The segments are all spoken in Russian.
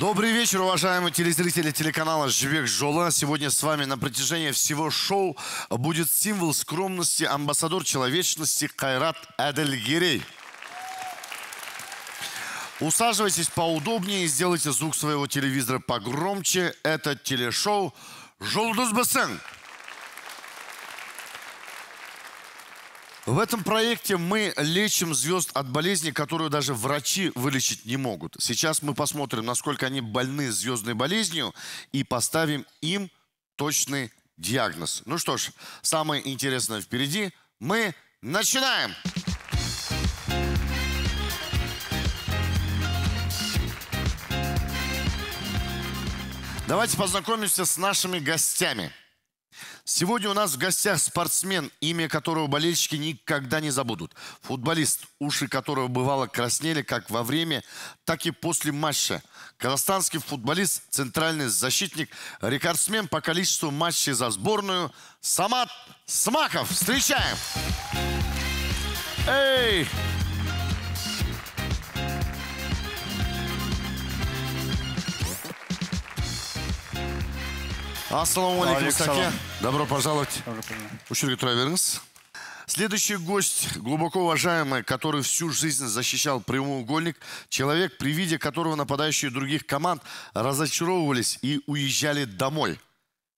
Добрый вечер, уважаемые телезрители телеканала «Жвек Жола». Сегодня с вами на протяжении всего шоу будет символ скромности, амбассадор человечности Кайрат Адельгерей. Усаживайтесь поудобнее и сделайте звук своего телевизора погромче. Это телешоу Жолдус Бесен». В этом проекте мы лечим звезд от болезни, которую даже врачи вылечить не могут. Сейчас мы посмотрим, насколько они больны звездной болезнью и поставим им точный диагноз. Ну что ж, самое интересное впереди. Мы начинаем! Давайте познакомимся с нашими гостями. Сегодня у нас в гостях спортсмен, имя которого болельщики никогда не забудут. Футболист, уши которого бывало краснели как во время, так и после матча. Казахстанский футболист, центральный защитник, рекордсмен по количеству матчей за сборную Самат Смаков. Встречаем! Эй! Ассаламу алейкум Саке. Добро пожаловать. Учетке тұра Следующий гость, глубоко уважаемый, который всю жизнь защищал прямоугольник, человек, при виде которого нападающие других команд разочаровывались и уезжали домой.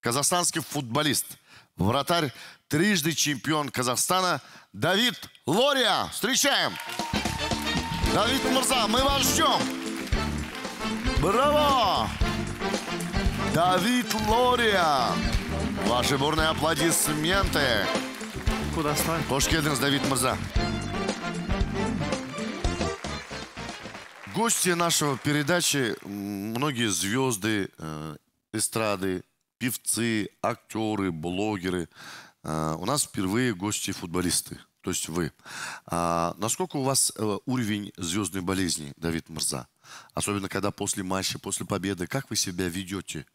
Казахстанский футболист, вратарь, трижды чемпион Казахстана Давид Лория. Встречаем! Давид Мурза, мы вас ждем! Браво! Давид Лория. Ваши бурные аплодисменты. Куда ставим? Хош Давид Мырза. Гости нашего передачи многие звезды, э, эстрады, певцы, актеры, блогеры. Э, у нас впервые гости-футболисты, то есть вы. А насколько у вас э, уровень звездной болезни, Давид Мырза? Особенно, когда после матча, после победы, как вы себя ведете?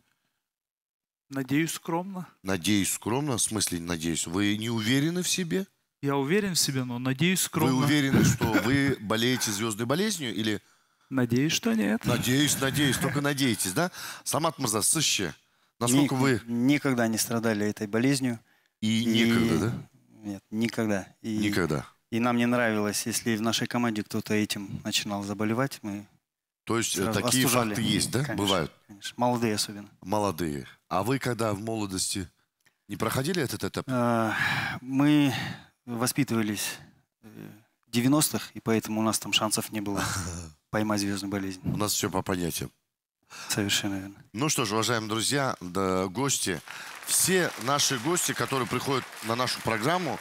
Надеюсь, скромно. Надеюсь, скромно. В смысле, надеюсь, вы не уверены в себе? Я уверен в себе, но надеюсь, скромно. Вы уверены, что вы болеете звездной болезнью или... Надеюсь, что нет. Надеюсь, надеюсь, только надеетесь, да? Самат Мазасыще, насколько Ник вы... Никогда не страдали этой болезнью. И, и никогда, да? Нет, никогда. И... Никогда. И нам не нравилось, если в нашей команде кто-то этим начинал заболевать, мы то есть э, Сразу такие остужали. факты есть, да? Конечно, Бывают? Конечно. Молодые особенно. Молодые. А вы когда в молодости не проходили этот этап? Э, мы воспитывались э, в 90-х, и поэтому у нас там шансов не было поймать звездную болезнь. У нас все по понятиям. Совершенно верно. Ну что ж, уважаемые друзья, да, гости, все наши гости, которые приходят на нашу программу,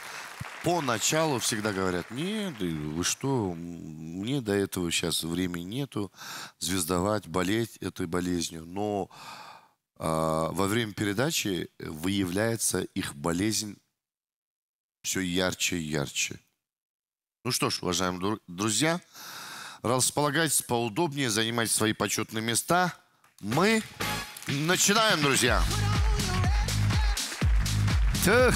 поначалу всегда говорят, нет, вы что, мне до этого сейчас времени нету, звездовать, болеть этой болезнью. Но э, во время передачи выявляется их болезнь все ярче и ярче. Ну что ж, уважаемые друзья, располагайтесь поудобнее, занимайте свои почетные места. Мы начинаем, друзья. Тых!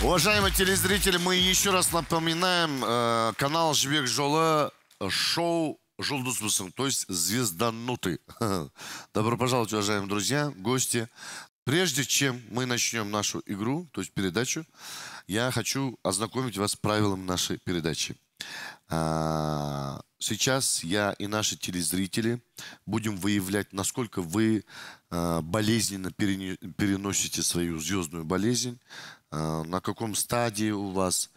Уважаемые телезрители, мы еще раз напоминаем э, канал Жбек Жолы, шоу Жулдусмысом, то есть звездануты. Добро пожаловать, уважаемые друзья, гости. Прежде чем мы начнем нашу игру, то есть передачу, я хочу ознакомить вас с правилом нашей передачи. А, сейчас я и наши телезрители будем выявлять, насколько вы а, болезненно переносите свою звездную болезнь, а, на каком стадии у вас,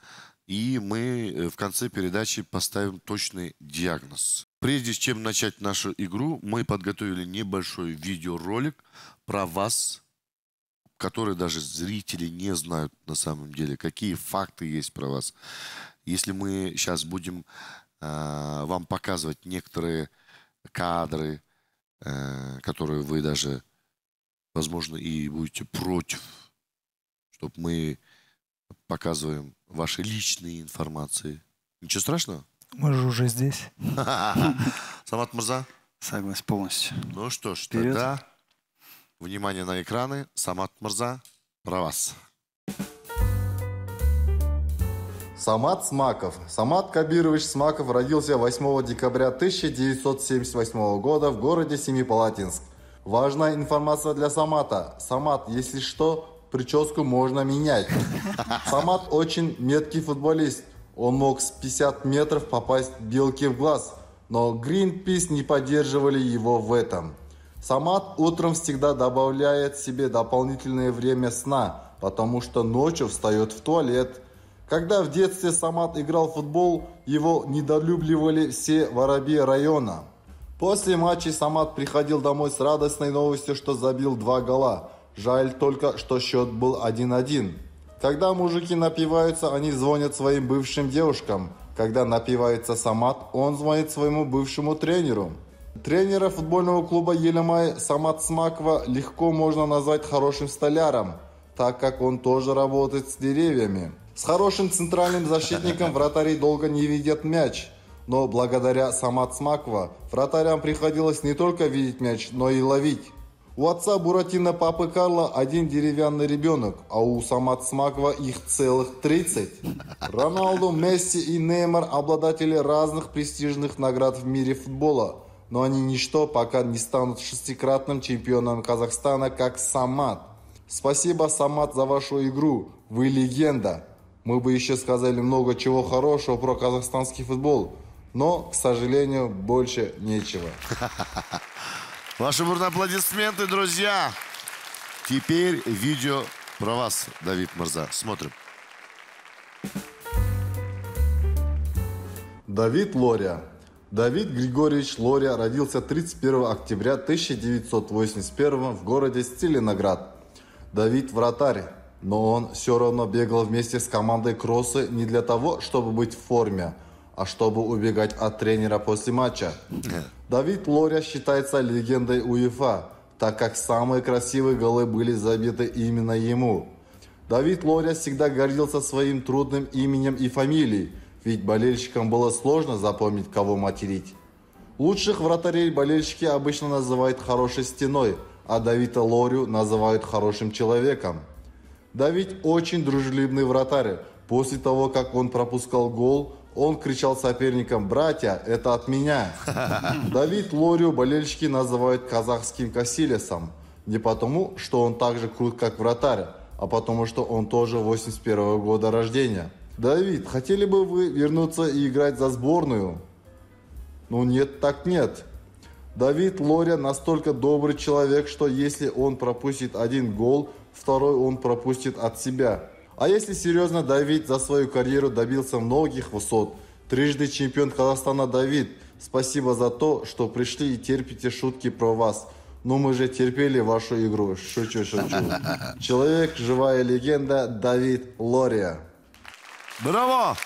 и мы э, в конце передачи поставим точный диагноз. Прежде чем начать нашу игру, мы подготовили небольшой видеоролик про вас, которые даже зрители не знают на самом деле, какие факты есть про вас. Если мы сейчас будем э, вам показывать некоторые кадры, э, которые вы даже, возможно, и будете против, чтобы мы показываем ваши личные информации. Ничего страшного? Мы же уже здесь. Самат Мурза? Согласен полностью. Ну что ж, Вперед. Внимание на экраны. Самат Мырза, про вас. Самат Смаков. Самат Кабирович Смаков родился 8 декабря 1978 года в городе Семипалатинск. Важная информация для Самата. Самат, если что, прическу можно менять. Самат очень меткий футболист. Он мог с 50 метров попасть белке в глаз, но Greenpeace не поддерживали его в этом. Самат утром всегда добавляет себе дополнительное время сна, потому что ночью встает в туалет. Когда в детстве Самат играл в футбол, его недолюбливали все воробьи района. После матча Самат приходил домой с радостной новостью, что забил два гола. Жаль только, что счет был 1-1. Когда мужики напиваются, они звонят своим бывшим девушкам. Когда напивается Самат, он звонит своему бывшему тренеру. Тренера футбольного клуба Еламай Самат Смакова легко можно назвать хорошим столяром, так как он тоже работает с деревьями. С хорошим центральным защитником вратари долго не видят мяч. Но благодаря Самат Смакова вратарям приходилось не только видеть мяч, но и ловить. У отца Буратино папы Карла один деревянный ребенок, а у Самат Смакова их целых 30. Роналду, Месси и Неймар – обладатели разных престижных наград в мире футбола – но они ничто, пока не станут шестикратным чемпионом Казахстана, как Самат. Спасибо, Самат, за вашу игру. Вы легенда. Мы бы еще сказали много чего хорошего про казахстанский футбол, но, к сожалению, больше нечего. Ваши бурные аплодисменты, друзья. Теперь видео про вас, Давид Марза. Смотрим. Давид Лория, Давид Григорьевич Лория родился 31 октября 1981 в городе Сталинград. Давид вратарь, но он все равно бегал вместе с командой Кроссы не для того, чтобы быть в форме, а чтобы убегать от тренера после матча. Давид Лория считается легендой УЕФА, так как самые красивые голы были забиты именно ему. Давид Лория всегда гордился своим трудным именем и фамилией – ведь болельщикам было сложно запомнить, кого материть. Лучших вратарей болельщики обычно называют хорошей стеной, а Давида Лорю называют хорошим человеком. Давид очень дружелюбный вратарь. После того, как он пропускал гол, он кричал соперникам «Братья, это от меня!». Давид Лорю болельщики называют казахским Касилесом. Не потому, что он так же крут, как вратарь, а потому, что он тоже 81 -го года рождения – Давид, хотели бы вы вернуться и играть за сборную? Ну нет, так нет. Давид Лоря настолько добрый человек, что если он пропустит один гол, второй он пропустит от себя. А если серьезно, Давид за свою карьеру добился многих высот. Трижды чемпион Казахстана Давид. Спасибо за то, что пришли и терпите шутки про вас. Но ну, мы же терпели вашу игру. Шучу, шучу. Человек, живая легенда Давид Лория. Браво!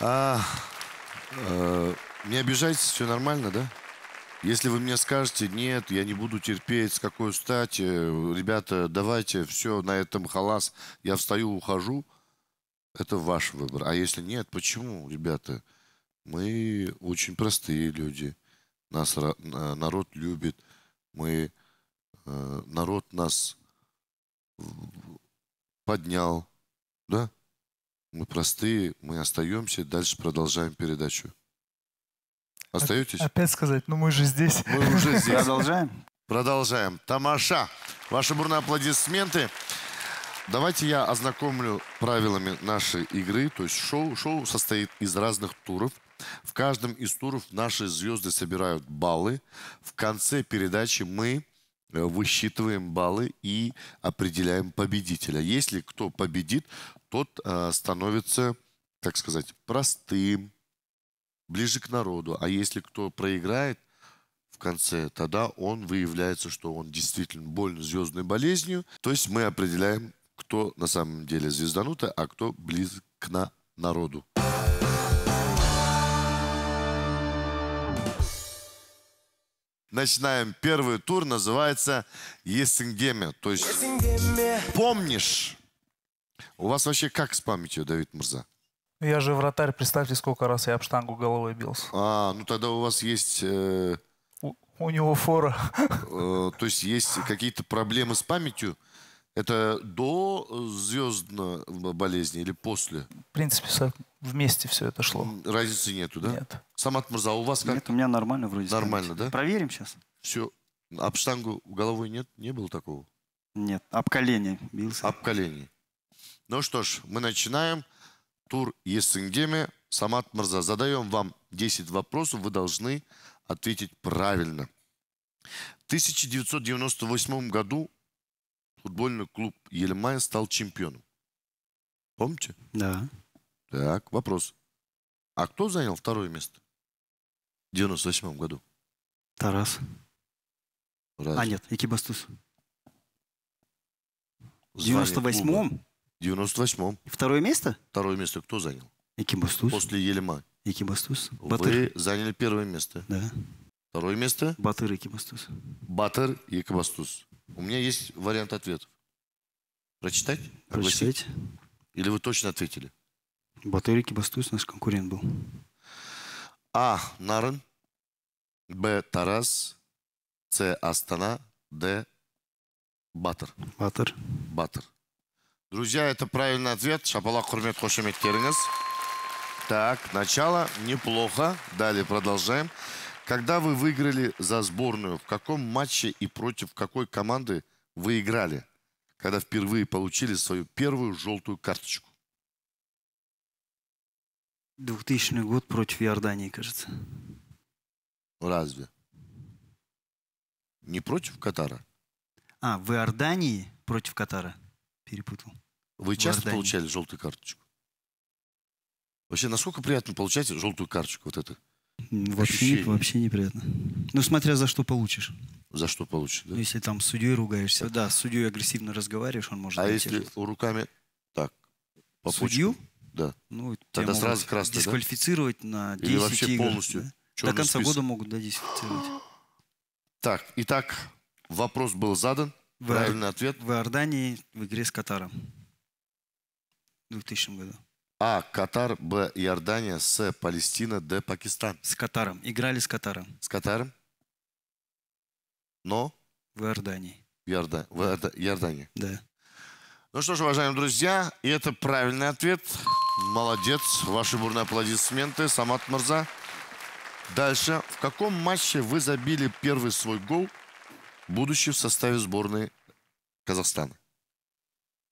А, а, не обижайтесь, все нормально, да? Если вы мне скажете, нет, я не буду терпеть, с какой стати, э, ребята, давайте, все, на этом халас, я встаю, ухожу, это ваш выбор. А если нет, почему, ребята? Мы очень простые люди, нас э, народ любит, мы, народ нас поднял, да, мы простые, мы остаемся, дальше продолжаем передачу. Остаетесь? Опять сказать, ну мы же здесь. Мы уже здесь. Продолжаем? Продолжаем. Тамаша, ваши бурные аплодисменты. Давайте я ознакомлю правилами нашей игры, то есть шоу. Шоу состоит из разных туров. В каждом из туров наши звезды собирают баллы. В конце передачи мы Э, высчитываем баллы и определяем победителя. Если кто победит, тот э, становится, так сказать, простым, ближе к народу. А если кто проиграет в конце, тогда он выявляется, что он действительно болен звездной болезнью. То есть мы определяем, кто на самом деле звезданутый, а кто близок к на народу. начинаем первый тур, называется «Есингеме». То есть Есингеме. помнишь. У вас вообще как с памятью, Давид Мурза? Я же вратарь, представьте, сколько раз я об штангу головой бился. А, ну тогда у вас есть... Э... У, у него фора. Э, то есть есть какие-то проблемы с памятью? Это до э, звездной э, болезни или после? В принципе, вместе все это шло. Разницы нету, да? Нет. Самат Мурза, у вас как? Нет, у меня нормально вроде. Нормально, да? Проверим сейчас. Все. Об штангу головой нет? Не было такого? Нет, об колени бился. Об колени. Ну что ж, мы начинаем. Тур Есенгеме. Самат Мурза, задаем вам 10 вопросов. Вы должны ответить правильно. В 1998 году футбольный клуб Ельмая стал чемпионом. Помните? Да. Так, вопрос. А кто занял второе место в 98 году? Тарас. Раз. А нет, Экибастуз. В 98-м? В 98-м. Второе место? Второе место кто занял? Экибастуз. После Елема. Экибастуз. Вы Батыр. заняли первое место. Да. Второе место? Батыр и Екибастуз. Батыр и Екибастуз. У меня есть вариант ответа. Прочитать? Прочитать. Или вы точно ответили? Батыр и Екибастуз наш конкурент был. А. Нарын. Б. Тарас. С. Астана. Д. Батыр. Батыр. Батыр. Друзья, это правильный ответ. Шапалак Хурмет Хошемет Керенес. Так, начало неплохо. Далее продолжаем. Когда вы выиграли за сборную, в каком матче и против какой команды вы играли, когда впервые получили свою первую желтую карточку? 2000 год против Иордании, кажется. Разве? Не против Катара? А, в Иордании против Катара. Перепутал. Вы часто получали желтую карточку? Вообще, насколько приятно получать желтую карточку вот эту? Вообще, не, вообще неприятно. Ну, смотря за что получишь. За что получишь, да? Ну, если там с судьей ругаешься, да, с судьей агрессивно разговариваешь, он может... А если же. руками так? По Судью? Да. Ну, Тогда сразу красный, Дисквалифицировать да? на 10 Или вообще игр, полностью? Да? До конца список. года могут, да, дисквалифицировать. Так, итак, вопрос был задан. В, Правильный ответ. В Иордании в игре с Катаром в 2000 году. А. Катар. Б. Иордания. С. Палестина. Д. Пакистан. С Катаром. Играли с Катаром. С Катаром? Но? В Иордании. Иорда... в Иордании. Да. Ну что ж, уважаемые друзья, и это правильный ответ. Молодец. Ваши бурные аплодисменты. Самат Марза. Дальше. В каком матче вы забили первый свой гол, будучи в составе сборной Казахстана?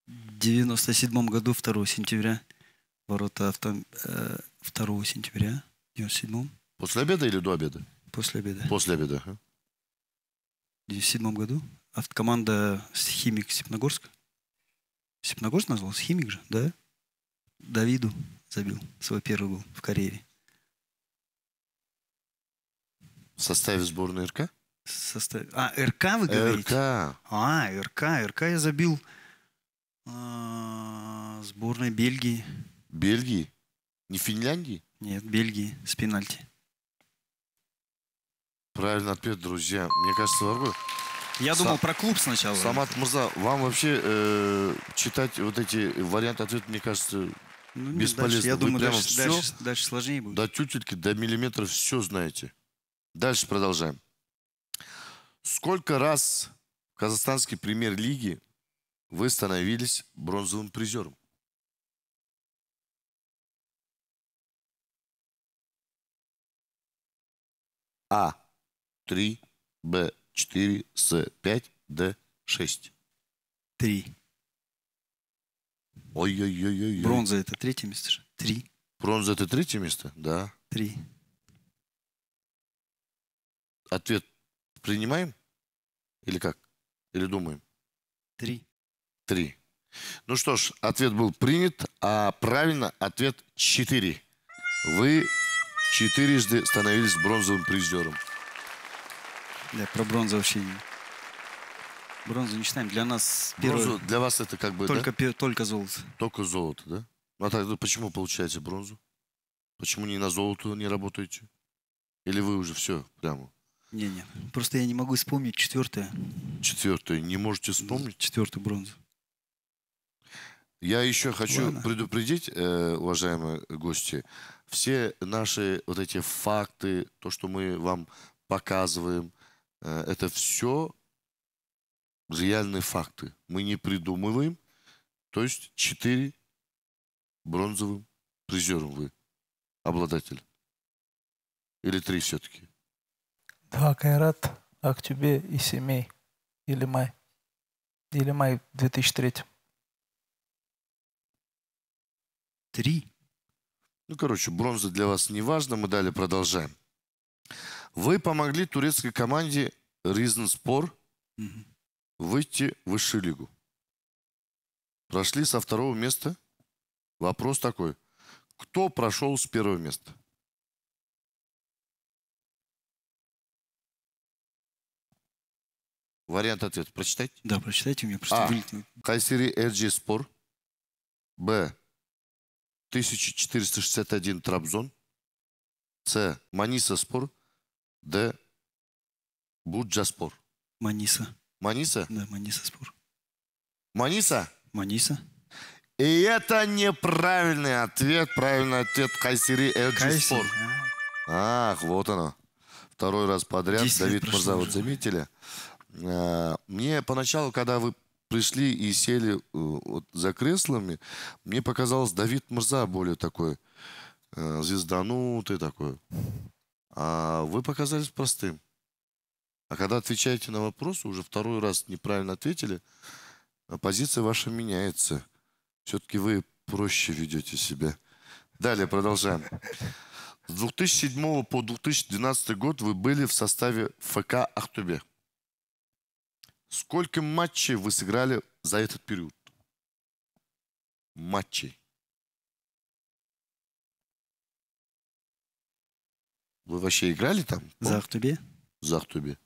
В 97 году, 2 сентября ворота авто, 2 э, сентября, 97-м. После обеда или до обеда? После обеда. После обеда, ага. В 97 году автокоманда «Химик» Степногорск. Степногорск назвался? «Химик» же, да? Давиду забил свой первый гол в карьере. В составе сборной РК? Состав... А, РК вы говорите? РК. А, РК. РК я забил э, сборной Бельгии. Бельгии? Не Финляндии? Нет, Бельгии с пенальти. Правильный ответ, друзья. Мне кажется, Варгуль... Я Сам... думал про клуб сначала. Самат Мурза, вам вообще э, читать вот эти варианты ответа, мне кажется, ну, бесполезно. Дальше, я Вы думаю, дальше, все, дальше, дальше сложнее будет. До тютельки, до миллиметров все знаете. Дальше продолжаем. Сколько раз в казахстанской премьер-лиге вы становились бронзовым призером? А 3, Б 4, С 5, Д 6. 3. Ой-ой-ой-ой. Бронза это третье место же. 3. Бронза это третье место? Да. 3. Ответ принимаем? Или как? Или думаем? 3. 3. Ну что ж, ответ был принят, а правильно ответ 4. Вы четырежды становились бронзовым призером. Да, про бронзу вообще не... Бронзу не считаем. Для нас первое... Бронзу для вас это как бы, только, да? пи... только золото. Только золото, да? Ну, а тогда ну, почему получаете бронзу? Почему не на золото не работаете? Или вы уже все прямо? Не-не, просто я не могу вспомнить четвертое. Четвертое, не можете вспомнить? Четвертую бронзу. Я еще хочу Ладно. предупредить, э, уважаемые гости, все наши вот эти факты, то, что мы вам показываем, э, это все реальные факты. Мы не придумываем. То есть четыре бронзовым призером вы, обладатель. Или три все-таки? Да, Кайрат, Актюбе и Семей. Или Май. Или Май 2003. Три. Ну, короче, бронза для вас не важна, мы далее продолжаем. Вы помогли турецкой команде Ризенспор угу. выйти в высшую лигу. Прошли со второго места. Вопрос такой. Кто прошел с первого места? Вариант ответа прочитайте. Да, прочитайте мне. Просто а. Вылетел. Кайсери Эджи Спор. Б. 1461 Трабзон, С. Маниса Спор, Д. Буджаспор. Маниса. Маниса? Да, Маниса Спор. Маниса? Маниса. И это неправильный ответ. Правильный ответ Кайсери Элджиспор. А. Ах, вот оно. Второй раз подряд. Давид Мурза, вот заметили? Э, мне поначалу, когда вы пришли и сели э, вот, за креслами, мне показалось, Давид Мрза более такой э, звезданутый такой. А вы показались простым. А когда отвечаете на вопрос, уже второй раз неправильно ответили, а позиция ваша меняется. Все-таки вы проще ведете себя. Далее продолжаем. С 2007 по 2012 год вы были в составе ФК «Ахтубе». Сколько матчей вы сыграли за этот период? Матчей. Вы вообще играли там? За Ақтөбе? За Ақтөбе.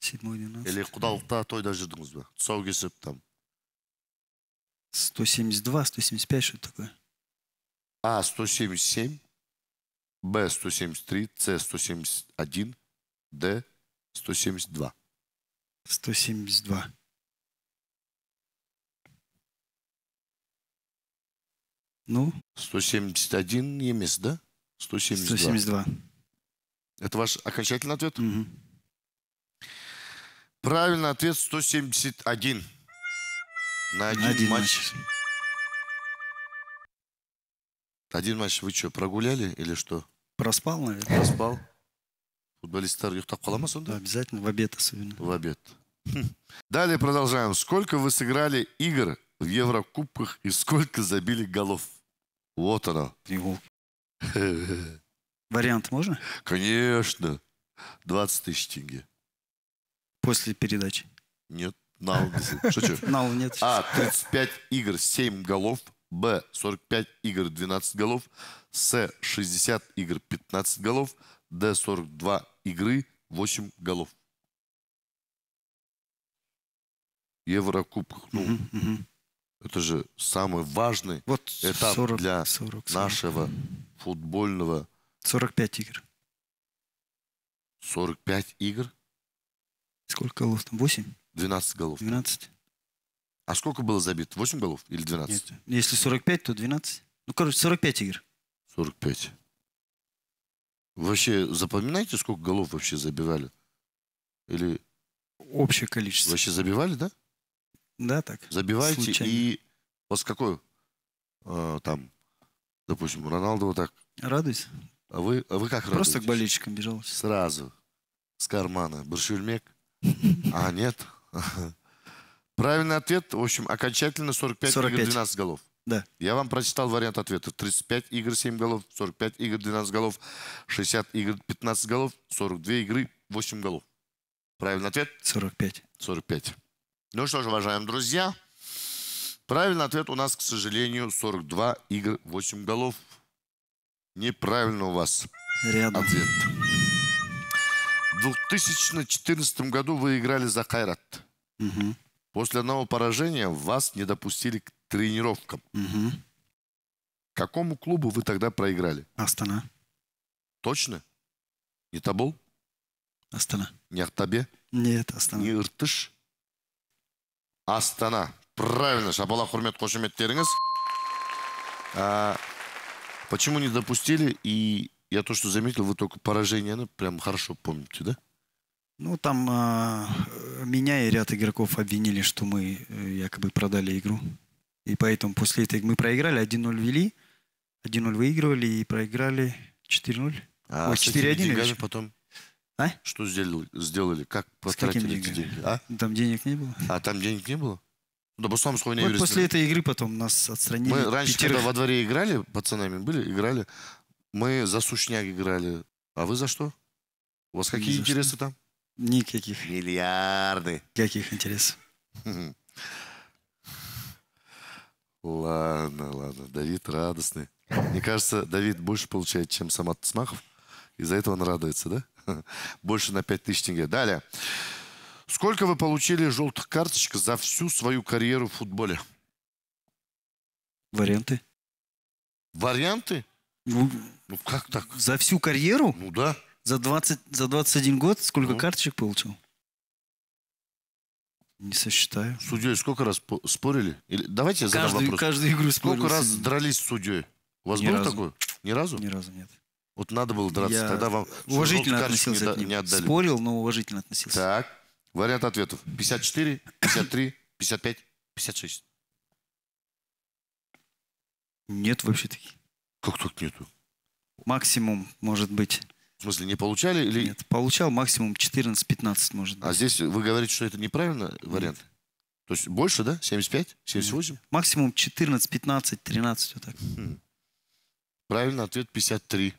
Седьмой, двенадцатый. Или куда-то, құдалықта тойда жүрдіңіз бе? Тұсау кесіп там. 172, 175, что такое? А, 177. Б, 173. С, 171. Д, 172. 172. Ну? 171 ЕМИС, да? 172. 172. Это ваш окончательный ответ? Угу. Правильный ответ 171. На один, на один матч. матч. Один матч вы что, прогуляли или что? Проспал, наверное. Проспал. Футболисттар ұйықтап қала ма сонда обязательно в обед особенно в обед Далее продолжаем. Сколько вы сыграли игр в Еврокубках и сколько забили голов? Вот оно. Вариант можно? Конечно. 20 тысяч тенге. После передачи? Нет. Нау. Шучу. Нау нет. А. 35 игр, 7 голов. Б. 45 игр, 12 голов. С. 60 игр, 15 голов. Д. 42 игры, 8 голов. Еврокубках. Ну, угу, угу. Это же самый важный вот этап 40, для 40, 40. нашего футбольного... 45 игр. 45 игр? Сколько голов там? 8? 12 голов. 12. А сколько было забито? 8 голов или 12? Нет. Если 45, то 12. Ну, короче, 45 игр. 45. Вообще запоминаете, сколько голов вообще забивали? Или... Общее количество. Вообще забивали, да? Да, так. Забивайте случайно. и вот с какой э, там, допустим, Роналду вот так. Радуйся. А вы, а вы как Просто радуетесь? к болельщикам бежал. Сразу. С кармана. Баршюльмек. А, нет. Правильный ответ, в общем, окончательно 45, 45. игр, 12 голов. Да. Я вам прочитал вариант ответа. 35 игр, 7 голов, 45 игр, 12 голов, 60 игр, 15 голов, 42 игры, 8 голов. Правильный ответ? 45. 45. Ну что же, уважаемые друзья, правильный ответ у нас, к сожалению, 42 игр, 8 голов. Неправильно у вас Рядом. ответ. В 2014 году вы играли за Кайрат. Угу. После одного поражения вас не допустили к тренировкам. Угу. Какому клубу вы тогда проиграли? Астана. Точно? Не Табул? Астана. Не Ахтабе? Нет, Астана. Не Иртыш? астана правильно шапалақ құрмет қошеметтеріңіз а, почему не допустили и я то что заметил вы только поражение ну, прям хорошо помните да ну там а, меня и ряд игроков обвинили что мы э, якобы продали игру и поэтому после этой мы проиграли 1-0 вели 1-0 выигрывали и проиграли 4-0 а, Ой, 4-1 потом а? Что сделали? сделали? Как потратили эти деньги? А? Там денег не было. А там денег не было? Да сам вот юрист. после этой игры потом нас отстранили. Мы раньше, пятерых. когда во дворе играли, пацанами были, играли, мы за сушняк играли. А вы за что? У вас какие интересы что? там? Никаких. Миллиарды. Каких интересов? Ладно, ладно. Давид радостный. Мне кажется, Давид больше получает, чем сам Смахов. Из-за этого он радуется, да? Больше на 5000 тенге. Далее. Сколько вы получили желтых карточек за всю свою карьеру в футболе? Варианты. Варианты? Ну, ну как так? За всю карьеру? Ну да. За, 20, за 21 год сколько ну. карточек получил? Не сосчитаю. Судьей сколько раз спорили? Или, давайте я каждую, задам вопрос. Каждую игру спорили. Сколько раз дрались с судьей? У вас Ни было разу. такое? Ни разу? Ни разу нет. Вот надо было драться, я тогда вам уважительно относился не, к ним. не отдали. Спорил, но уважительно относился. Так, вариант ответов. 54, 53, 55, 56. Нет вообще таких. Как так нету? Максимум, может быть. В смысле, не получали? Или... Нет, получал максимум 14-15, может быть. А здесь вы говорите, что это неправильно вариант? Нет. То есть больше, да? 75, 78? Нет. Максимум 14, 15, 13, вот так. Хм. Правильно, ответ 53.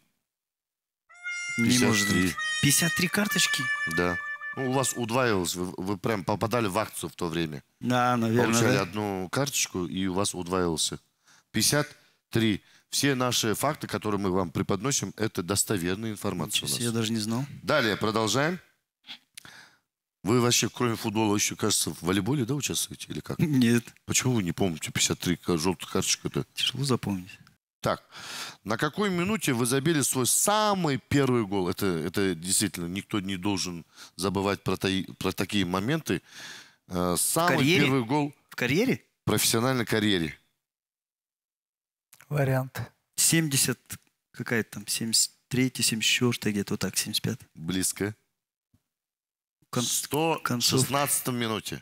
Не может быть. 53 карточки? Да. Ну, у вас удваивалось, вы, вы прям попадали в акцию в то время. Да, наверное. Получали да. одну карточку, и у вас удваивался. 53. Все наши факты, которые мы вам преподносим, это достоверная информация. Сейчас я даже не знал. Далее, продолжаем. Вы вообще, кроме футбола, еще, кажется, в волейболе, да, участвуете или как? Нет. Почему вы не помните 53 желтых карточек? Это? Тяжело запомнить. Так, на какой минуте вы забили свой самый первый гол? Это, это действительно, никто не должен забывать про, таи, про такие моменты. Э, самый карьере? первый гол... В карьере? В профессиональной карьере. Вариант. 70, какая то там, 73-й, 74 где-то вот так, 75 Близко. Кон... 116 минуте.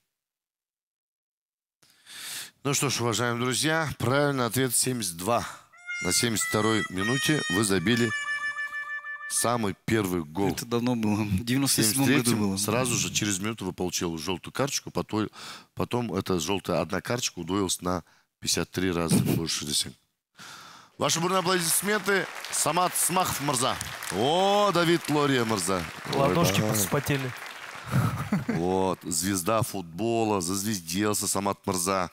Ну что ж, уважаемые друзья, правильный ответ 72. На 72-й минуте вы забили самый первый гол. Это давно было. В 97 году было. Сразу же, через минуту вы получили желтую карточку, потом, потом эта желтая одна карточка удвоилась на 53 раза больше 60. Ваши бурные аплодисменты. Самат Смахов Мырза. О, Давид Лория Мырза. Ладошки Ой, да. вспотели. Вот. Звезда футбола, зазвездился Самат Мырза.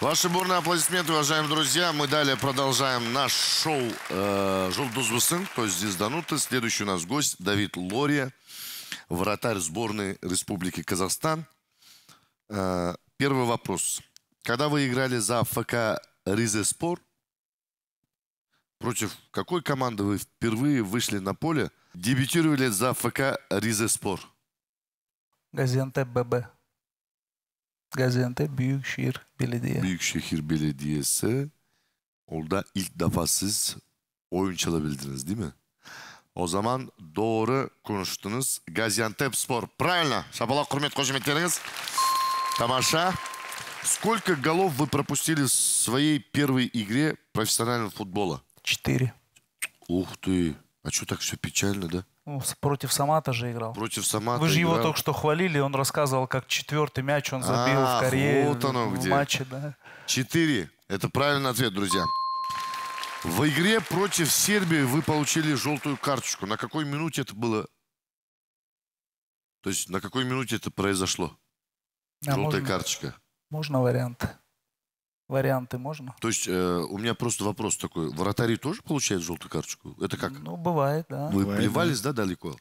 Ваши бурные аплодисменты, уважаемые друзья. Мы далее продолжаем наш шоу э, «Жулдуз Высын», то есть здесь Данута. Следующий у нас гость Давид Лория, вратарь сборной Республики Казахстан. Э, первый вопрос. Когда вы играли за ФК «Ризе Против какой команды вы впервые вышли на поле, дебютировали за ФК Ризеспор? Газиантеп ББ. Газиантеп Büyükşehir Belediye. Büyükşehir Belediyesi. Orada ilk defa siz oyun çalabildiniz değil mi? O zaman doğru konuştunuz. Gaziantep Spor. Правильно. Шапалак, құрмет, қошеметтеріңіз. Тамаша. Сколько голов вы пропустили в своей первой игре профессионального футбола? 4. Ух ты. А что так все печально, да? Ну, против Самата же играл. Против Самата Вы же играл. его только что хвалили, он рассказывал, как четвертый мяч он забил а, в Корее. Вот оно в где. матче, да. Четыре. Это правильный ответ, друзья. В игре против Сербии вы получили желтую карточку. На какой минуте это было? То есть на какой минуте это произошло? А, желтая можно, карточка. Можно варианты. Варианты можно? То есть э, у меня просто вопрос такой. Вратари тоже получают желтую карточку? Это как? Ну, бывает, да. Вы ну бывает, плевались, да. да, далеко?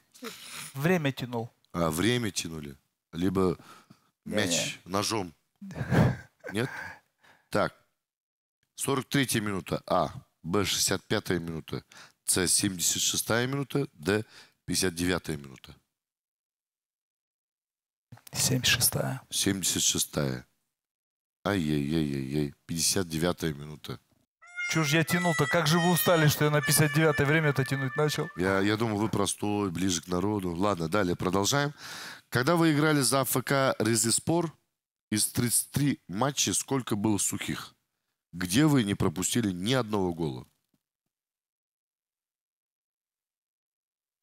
Время тянул. А, время тянули. Либо да, мяч да. ножом. Нет? Так. 43-я минута. А. Б. 65-я минута. С. 76-я минута. Д. 59-я минута. 76-я. 76-я. Ай-яй-яй-яй-яй. 59-я минута. Чего же я тянул-то? Как же вы устали, что я на 59-е время это тянуть начал? Я, я думаю, вы простой, ближе к народу. Ладно, далее продолжаем. Когда вы играли за АФК Резиспор, из 33 матчей сколько было сухих? Где вы не пропустили ни одного гола?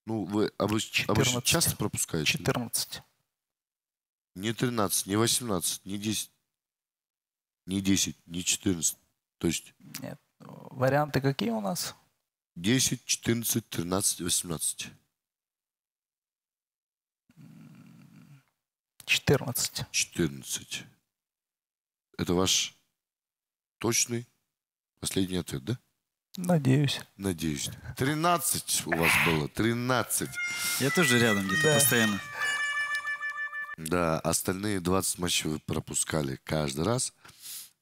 Ну, вы обычно, а обычно часто пропускаете? 14. Не 13, не 18, не 10 не 10, не 14. То есть... Нет. Варианты какие у нас? 10, 14, 13, 18. 14. 14. Это ваш точный последний ответ, да? Надеюсь. Надеюсь. 13 у вас было, 13. Я тоже рядом где-то да. постоянно. Да, остальные 20 матчей вы пропускали каждый раз.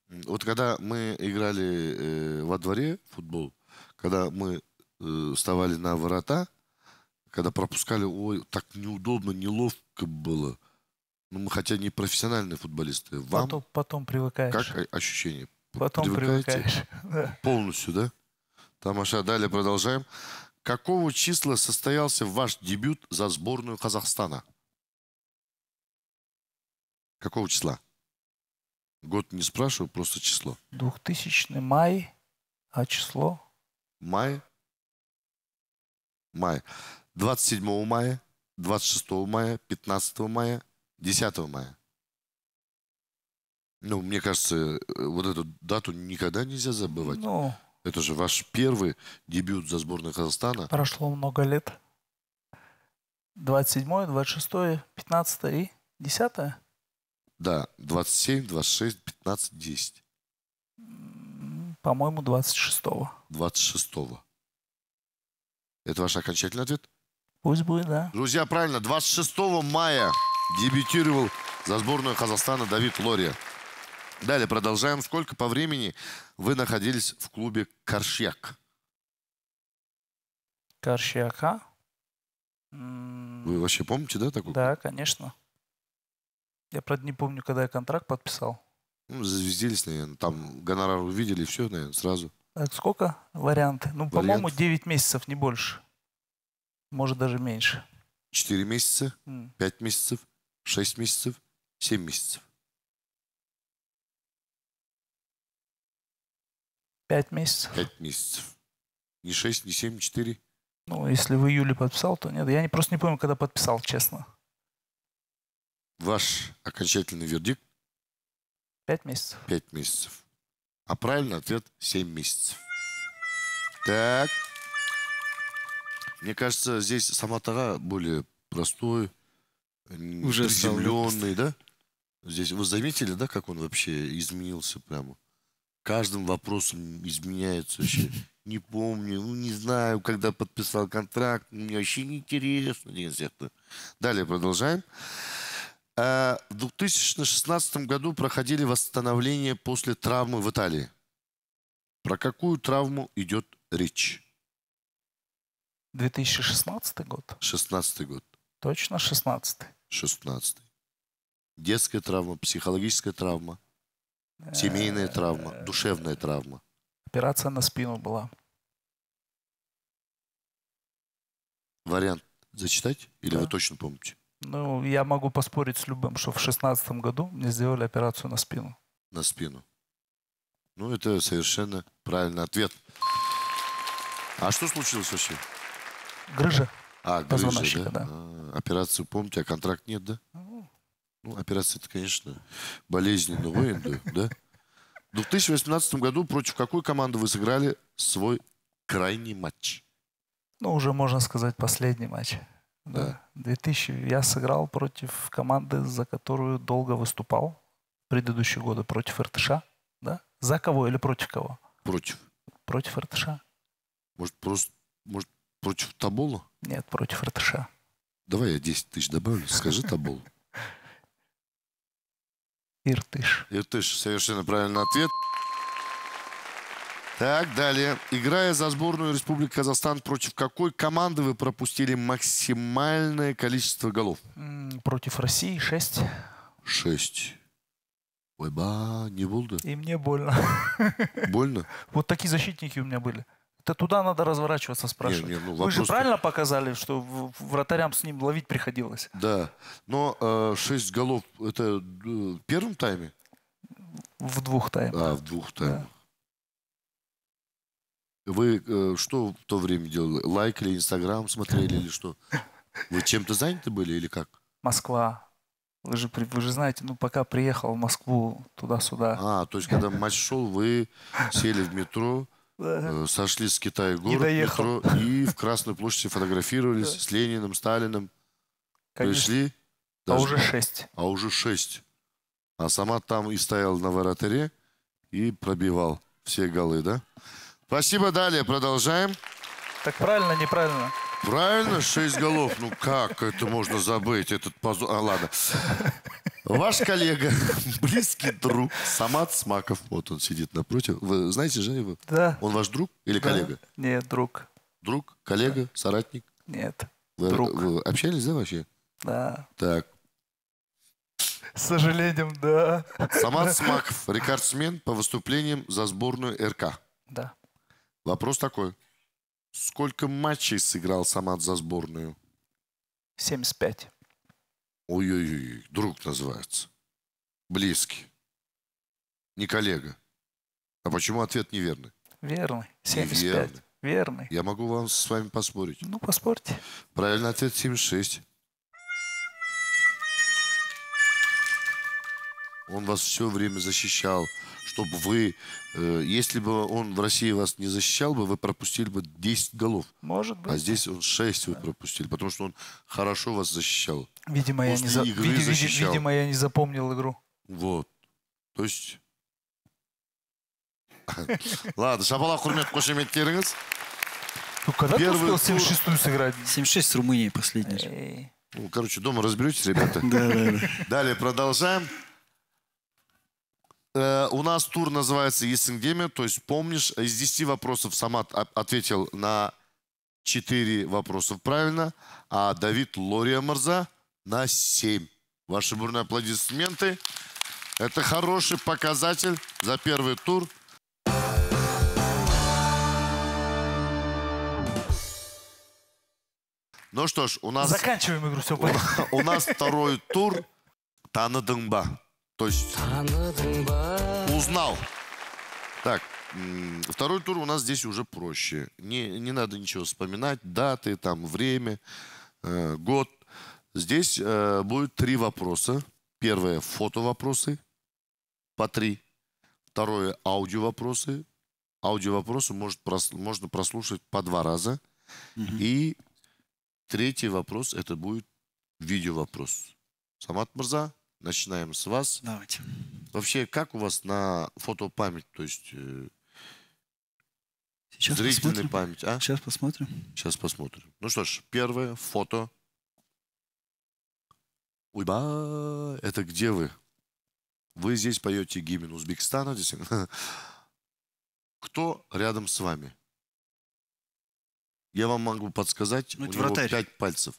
Вот когда мы играли э, во дворе футбол, когда мы э, вставали на ворота, когда пропускали, ой, так неудобно, неловко было. Ну, мы хотя не профессиональные футболисты. Вам потом, потом привыкаешь. Как ощущение? Потом Привыкаете? привыкаешь. Полностью, да? Тамаша, далее продолжаем. Какого числа состоялся ваш дебют за сборную Казахстана? Какого числа? Год не спрашиваю, просто число. 2000 май, а число? Май. Май. 27 мая, 26 мая, 15 мая, 10 мая. Ну, мне кажется, э, вот эту дату никогда нельзя забывать. Ну, Это же ваш первый дебют за сборную Казахстана. прошло много лет. 27, 26, 15 и 10. Да, 27, 26, 15, 10. По-моему, 26-го. 26-го. Это ваш окончательный ответ? Пусть будет, да. Друзья, правильно, 26 мая дебютировал за сборную Казахстана Давид Лория. Далее продолжаем. Сколько по времени вы находились в клубе «Коршьяк»? «Коршьяка»? Вы вообще помните, да, такой? Да, конечно. Я, правда, не помню, когда я контракт подписал. Ну, звездились, наверное, там гонорар увидели, все, наверное, сразу. А сколько варианты? Ну, по-моему, 9 месяцев, не больше. Может, даже меньше. 4 месяца, 5 месяцев, 6 месяцев, 7 месяцев. 5 месяцев. 5 месяцев. Не 6, не 7, 4. Ну, если в июле подписал, то нет. Я не, просто не помню, когда подписал, честно. Ваш окончательный вердикт? Пять месяцев. Пять месяцев. А правильный ответ – семь месяцев. Так. Мне кажется, здесь сама тара более простой, Уже приземленный, да? Здесь вы заметили, да, как он вообще изменился прямо? Каждым вопросом изменяется вообще. Не помню, ну, не знаю, когда подписал контракт, мне вообще не интересно. Далее продолжаем. А, в 2016 году проходили восстановление после травмы в Италии. Про какую травму идет речь? 2016 год? 16 год. Точно 16 16 Детская травма, психологическая травма, семейная э, травма, душевная травма. Операция на спину была. Вариант зачитать? Или вы точно помните? Ну, я могу поспорить с любым, что в шестнадцатом году мне сделали операцию на спину. На спину. Ну, это совершенно правильный ответ. А что случилось вообще? Грыжа. А, грыжа, да? да. А, операцию помните, а контракт нет, да? Ну, операция это, конечно, болезненно воин, да? В 2018 году против какой команды вы сыграли свой крайний матч? Ну, уже можно сказать, последний матч. Да. 2000 я сыграл против команды, за которую долго выступал предыдущие годы против РТШ, да? За кого или против кого? Против. Против РТШ. Может, просто, может, против Табола? Нет, против РТШ. Давай я 10 тысяч добавлю, скажи Табол. Иртыш. Иртыш, совершенно правильный ответ. Так, далее. Играя за сборную Республики Казахстан, против какой команды вы пропустили максимальное количество голов? Против России 6. 6. Ой, ба, не болды. И мне больно. Больно? Вот такие защитники у меня были. Это туда надо разворачиваться, спрашивать. Не, не, ну, Вы же правильно показали, что вратарям с ним ловить приходилось. Да, но э, 6 голов это э, в первом тайме? В двух таймах. А, в двух таймах. Да. Вы э, что в то время делали? Лайкали, Инстаграм смотрели или что? Вы чем-то заняты были или как? Москва. Вы же, вы же знаете, ну пока приехал в Москву туда-сюда. А, то есть когда матч шел, вы сели в метро, э, сошли с Китая город, метро и в Красной площади фотографировались с Лениным, Сталиным. Пришли. а уже шесть. А уже шесть. А сама там и стоял на воротере и пробивал все голы, да? Спасибо, далее продолжаем. Так правильно, неправильно? Правильно, шесть голов. Ну как это можно забыть? Этот позор. А ладно. Ваш коллега, близкий друг, Самат Смаков. Вот он сидит напротив. Вы знаете же его? Да. Он ваш друг или да. коллега? Нет, друг. Друг, коллега, да. соратник? Нет. Вы, друг. вы общались, да, вообще? Да. Так. С сожалением, да. Самат Смаков, рекордсмен по выступлениям за сборную РК. Да. Вопрос такой. Сколько матчей сыграл Самат за сборную? 75. Ой-ой-ой, друг называется. Близкий. Не коллега. А почему ответ неверный? Верный. 75. Неверный. Верный. Я могу вам с вами поспорить. Ну, поспорьте. Правильный ответ 76. Он вас все время защищал чтобы вы, э, если бы он в России вас не защищал бы, вы пропустили бы 10 голов. Может быть. А здесь он 6 да. вы пропустили, потому что он хорошо вас защищал. Видимо, я не, за... види, види, видимо, я не запомнил игру. Вот. То есть... Ладно, шапалақ құрмет қошеметтеріңіз. Ну, когда ты успел 76-ю сыграть? 76 с Румынией последний. Ну, короче, дома разберетесь, ребята. Далее продолжаем. Э, у нас тур называется «Есенгемия», то есть помнишь, из 10 вопросов Самат ответил на 4 вопроса правильно, а Давид Лория Марза на 7. Ваши бурные аплодисменты. Это хороший показатель за первый тур. Ну что ж, у нас... Заканчиваем игру, все, У, у нас второй тур Тана Дымба. То есть... Узнал. Так, второй тур у нас здесь уже проще. Не, не надо ничего вспоминать. Даты, там, время, э, год. Здесь э, будет три вопроса. Первое – фото-вопросы по три. Второе – аудио-вопросы. Аудио-вопросы может прос- можно прослушать по два раза. И третий вопрос – это будет видео-вопрос. Самат Мырза, Начинаем с вас. Давайте. Вообще, как у вас на фотопамять, то есть э, Сейчас зрительная посмотрим. память? А? Сейчас посмотрим. Сейчас посмотрим. Ну что ж, первое фото. Уйба, это где вы? Вы здесь поете гимн Узбекистана. Здесь. Кто рядом с вами? Я вам могу подсказать, ну, у него пять пальцев.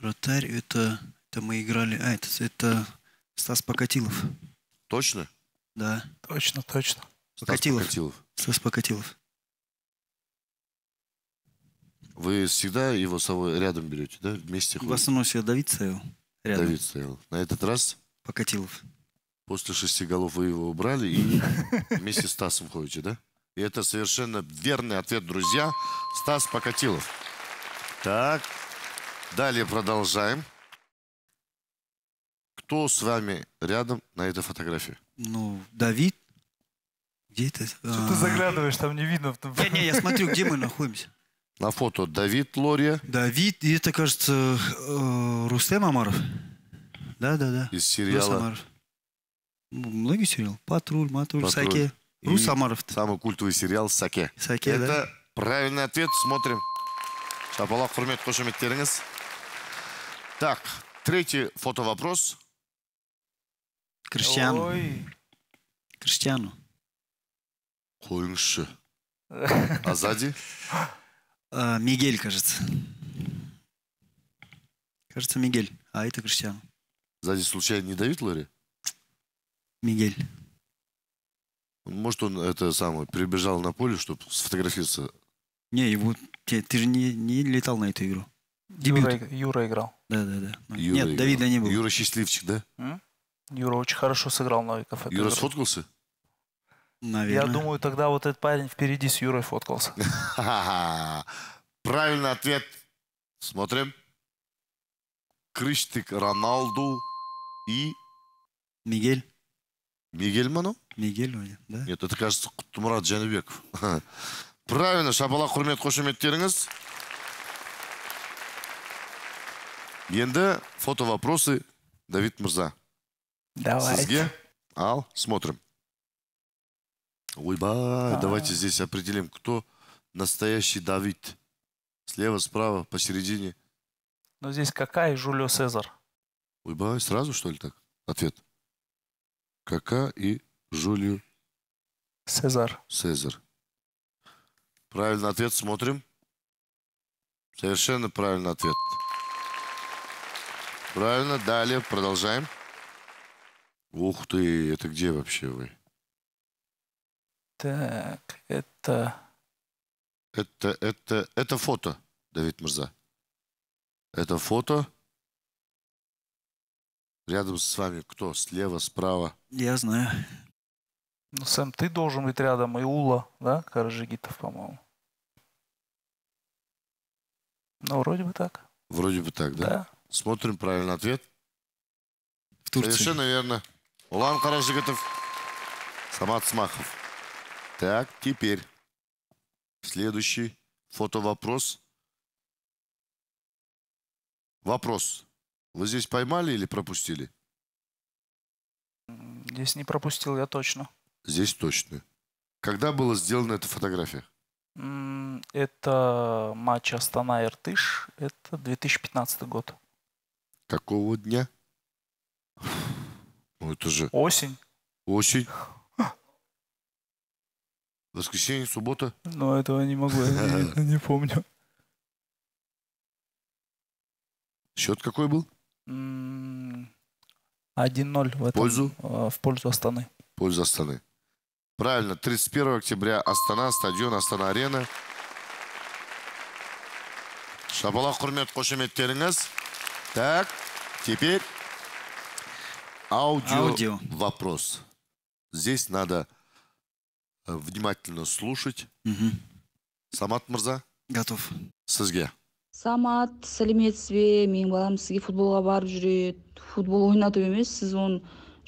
Вратарь, это, это мы играли... А, это, это Стас Покатилов. Точно? Да. Точно, точно. Стас Покатилов. Стас Покатилов. Вы всегда его с собой рядом берете, да? Вместе ходите? В основном всегда Давид стоял. Рядом. Давид стоял. На этот раз? Покатилов. После шести голов вы его убрали и вместе с Стасом ходите, да? И это совершенно верный ответ, друзья. Стас Покатилов. Так, далее продолжаем кто с вами рядом на этой фотографии? Ну, Давид. Где это? Что ты а. заглядываешь, там не видно. Не, не, я смотрю, где мы находимся. На фото Давид Лория. Давид, и это, кажется, э, Рустем Амаров. Да, да, да. Из сериала. Ну, многие сериалы. Патруль, Матруль, Патруль. Саке. Рус Амаров. Самый культовый сериал Саке. Саке, это да. правильный ответ. Смотрим. Шапалақ құрмет қошеметтеріңіз. Так, третий фото вопрос. Криштиано. Ой. Криштиано. Қойыңызшы. А сзади? А, Мигель, кажется. Кажется, Мигель. А это Криштиано. Сзади случайно не Давид Ларри? Мигель. Может, он это самое, прибежал на поле, чтобы сфотографироваться? Не, его... Ты, же не, не летал на эту игру. Дебют. Юра, Юра играл. Да, да, да. Юра Нет, играл. Давида не было. Юра счастливчик, да? М? Юра очень хорошо сыграл Новиков. Юра игру. сфоткался? Наверное. Я думаю, тогда вот этот парень впереди с Юрой фоткался. Правильный ответ. Смотрим. Крыштик Роналду и... Мигель. Мигель Ману? Мигель вроде, да? Нет, это, кажется, Кутмурат Жаныбеков. Правильно, шапала құрмет қошеметтеріңіз. Енді фото вопросы Давид Мурза. Давай. Сызге, ал, смотрим. Уйба, а. давайте здесь определим, кто настоящий Давид. Слева, справа, посередине. Но ну, здесь какая Жулио Сезар? Уйба, сразу что ли так? Ответ. Кака и Жулио Сезар. Сезар. Правильный ответ смотрим. Совершенно правильный ответ. Правильно, далее продолжаем. Ух ты, это где вообще вы? Так, это... Это, это, это фото, Давид Мурза. Это фото. Рядом с вами кто? Слева, справа? Я знаю. Ну, Сэм, ты должен быть рядом, и Ула, да, Каражигитов, по-моему. Ну, вроде бы так. Вроде бы так, да? Да. Смотрим правильный ответ. В Турции. Совершенно верно. Улан Каражигатов, Самат Смахов. Так, теперь следующий фотовопрос. Вопрос. Вы здесь поймали или пропустили? Здесь не пропустил я точно. Здесь точно. Когда была сделана эта фотография? Это матч Астана-Иртыш. Это 2015 год. Какого дня? Ну, это же... Осень. Осень. Воскресенье, суббота? Ну, этого не могу, я не, не помню. Счет какой был? 1-0 в этом. Пользу? Э, в пользу Астаны. В пользу Астаны. Правильно, 31 октября Астана, стадион Астана-арена. Шабалах Хурмет Кошеметтерингас. Так, теперь Аудио, Аудио. вопрос. Здесь надо э, внимательно слушать. Угу. Самат Мырза? Готов. Сізге. самат сәлеметсіз бе менің балам сізге футболға барып жүреді футбол ойнату емес сіз оны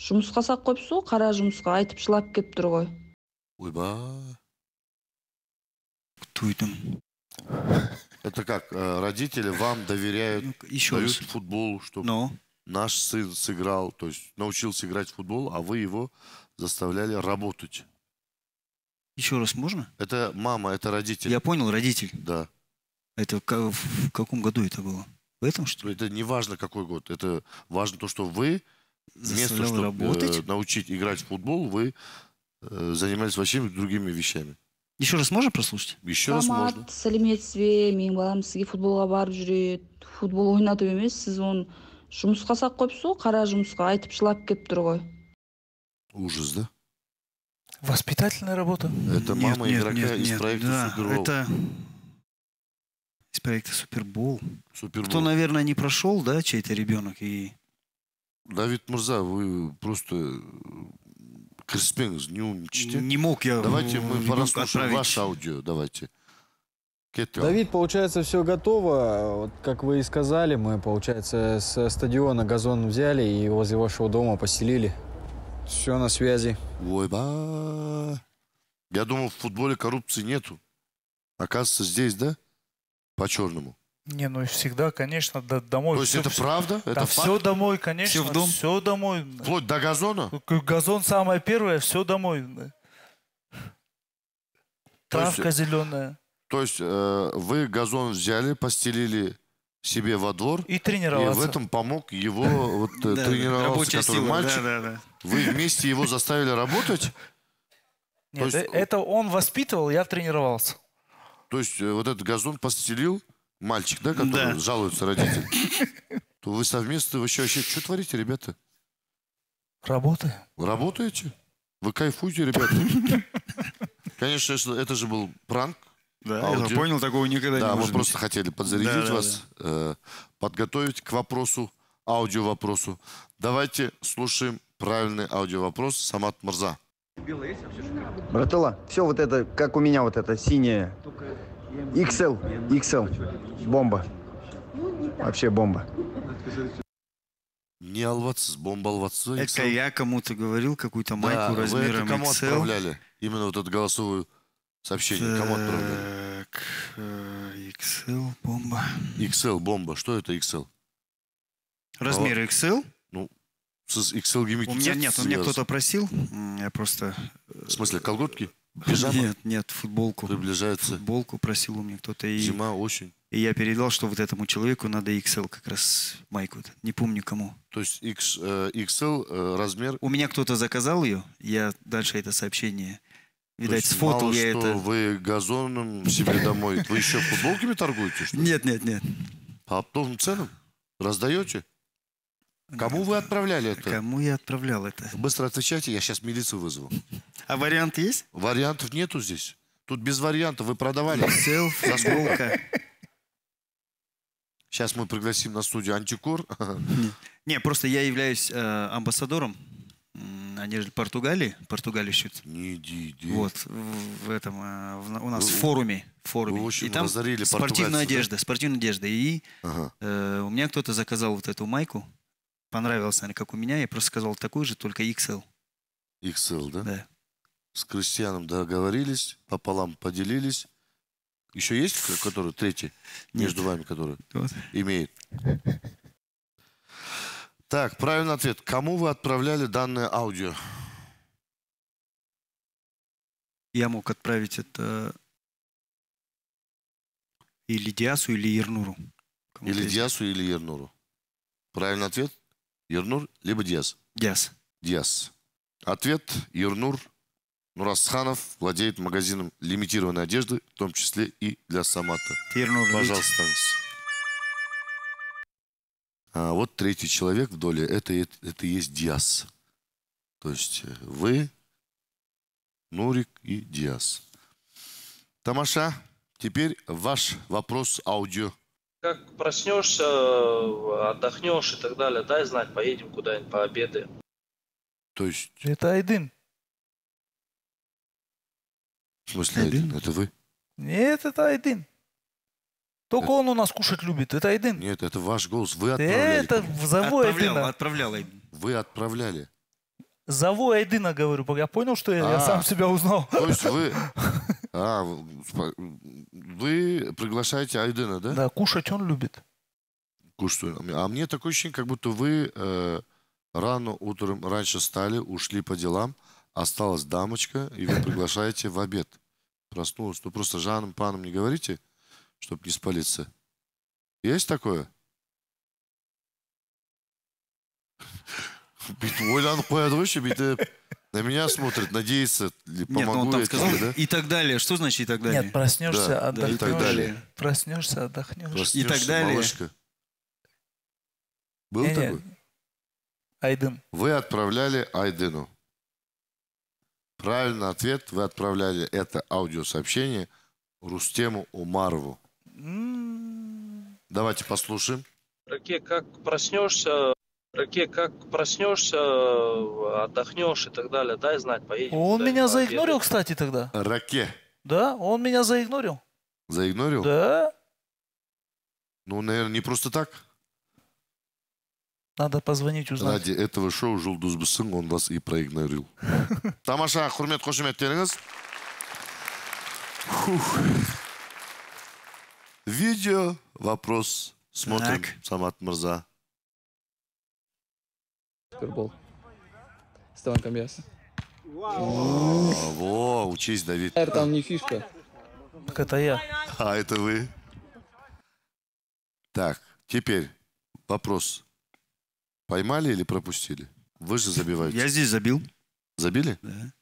жұмысқа салып қойыпсыз ғой қара жұмысқа айтып жылап келіп тұр ғой ойбай күтпедім это как э, родители вам доверяют ну, еще дают раз. футбол чтобы но наш сын сыграл, то есть научился играть в футбол, а вы его заставляли работать. Еще раз можно? Это мама, это родитель. Я понял, родитель. Да. Это в, каком году это было? В этом что Это не важно какой год. Это важно то, что вы вместо чтобы э, работать? научить играть в футбол, вы э, занимались вообще другими вещами. Еще раз можно прослушать? Еще раз можно. сәлеметсіз бе менің балам сізге футболға барып футбол ойнатып емес сіз оны жұмысқа салып қойыпсыз ғой қара жұмысқа айтып жылап келіп тұр ғой ужас да воспитательная работа это мама нет, игрока нет, из проекта да, супербол это из проекта супербол супербол кто наверное не прошел да чей-то ребенок и давид Мурза, вы просто кіріспеңіз не умничайте не мог я давайте мы послушаем ваше аудио давайте Кетем. Давид, получается, все готово. Вот, как вы и сказали, мы, получается, со стадиона газон взяли и возле вашего дома поселили. Все на связи. Ой, ба. Я думал, в футболе коррупции нету. Оказывается, здесь, да? По-черному. Не, ну и всегда, конечно, до, домой. То есть все, это все, правда? Это там факт? все домой, конечно. Все в дом? Все домой. Вплоть до газона? Газон самое первое, все домой. Травка есть... зеленая. То есть э, вы газон взяли, постелили себе во двор. И тренировался. И в этом помог его вот, э, да, тренировался, который сила, мальчик. Да, да, вы вместе его заставили работать? Нет, есть, э, э, это он воспитывал, я тренировался. То есть вот этот газон постелил мальчик, да, который да. жалуется родители. То вы совместно вообще вообще что творите, ребята? Работаем. Работаете? Вы кайфуете, ребята? Конечно, это же был пранк. Да, аудио. я понял, такого никогда да, не Да, мы просто быть. хотели подзарядить да, вас, да, да. Э, подготовить к вопросу, аудио-вопросу. Давайте слушаем правильный аудио-вопрос Самат Мурза. Братела, все вот это, как у меня вот это синее. XL, XL, бомба. Ну, вообще бомба. Не алватсыз, бомба алватсыз. Это я кому-то говорил, какую-то майку да, размером вы это кому XL. отправляли? Именно вот эту голосовую Сообщение. Кому отправляли? Э, XL бомба. XL бомба. Что это XL? Размер а, XL? Ну, с XL геометрии. У меня нет, у меня кто-то просил. Я просто... Э, В смысле, колготки? Пижама? Нет, нет, футболку. Приближается. Футболку просил у меня кто-то. И... Зима, осень. И я передал, что вот этому человеку надо XL как раз майку. Не помню кому. То есть X, э, XL размер... У меня кто-то заказал ее. Я дальше это сообщение Видать, с фото мало я что это. вы газоном себе домой, вы еще футболками торгуете? Что Нет, нет, нет. По оптовым ценам? Раздаете? Кому вы отправляли это? Кому я отправлял это? Быстро отвечайте, я сейчас милицию вызову. А вариант есть? Вариантов нету здесь. Тут без вариантов вы продавали. Сел, футболка. Сейчас мы пригласим на студию Антикор. Не, просто я являюсь э, амбассадором а нежели Португалии. Португалию счет. Не иди, иди. Вот, в этом, э, в, у нас в форуме. В форуме. Вы, в общем, и там спортивная одежда, да? спортивная одежда. И ага. э, у меня кто-то заказал вот эту майку. Понравилась, она как у меня. Я просто сказал такую же, только XL. XL, да? Да. С крестьяном договорились, пополам поделились. Еще есть, который третий, Нет. между вами, который вот. имеет? Так, правильный ответ. Кому вы отправляли данное аудио? Я мог отправить это или Диасу, или Ернуру. или Диасу, или Ернуру. Правильный ответ? Ернур, либо Диас. Диас. Диас. Ответ Ернур Нурасханов владеет магазином лимитированной одежды, в том числе и для Самата. Ернур, пожалуйста. Видите? А вот третий человек в доле, это, это, и есть диас. То есть э, вы, Нурик и Диас. Тамаша, теперь ваш вопрос аудио. Как проснешься, отдохнешь и так далее, дай знать, поедем куда-нибудь пообедаем. То есть... Это Айдын. В смысле Айдын? Айдын? Это вы? Нет, это Айдын. Только это... он у нас кушать любит. Это Айдын? Нет, это ваш голос. Вы отправляли. Это завой отправлял, Айдена. Отправлял Айден. Вы отправляли. Завой Айдына говорю. Я понял, что я, а, я сам себя узнал. То есть вы... А, вы приглашаете Айдына, да? Да, кушать он любит. Кушать А мне такое ощущение, как будто вы э, рано утром, раньше стали, ушли по делам, осталась дамочка, и вы приглашаете в обед. Проснулась. Ну, просто Жаном, Паном не говорите – чтобы не спалиться. Есть такое? Ойланып қояды ғой ше на меня смотрит, надеется, ли, помогу Нет, ну, там сказал, тебе, да? И так далее. Что значит и так далее? Нет, проснешься, да, отдохнешь. и так далее. Проснешься, отдохнешь. Проснешься, и так далее. Малышка. Был не, э, такой? Не. Вы отправляли Айдыну. Правильный ответ. Вы отправляли это аудиосообщение Рустему Умарову. Давайте послушаем. Раке, как проснешься, Раке, как проснешься, отдохнешь и так далее, дай знать, поедем. Он дай, меня пообедать. заигнорил, кстати, тогда. Раке. Да, он меня заигнорил. Заигнорил? Да. Ну, наверное, не просто так. Надо позвонить, узнать. Ради этого шоу Жулдуз Бысың, он вас и проигнорил. Тамаша, хурмет, хошемет, тереңіз. Фух. Видео, вопрос. Смотрим, так. Самат Мырза. Футбол. Стан Камьяс. Во, учись, Давид. Там не фишка. Это я. А, это вы. Так, теперь вопрос. Поймали или пропустили? Вы же забиваете. Я здесь забил. Забили? Да.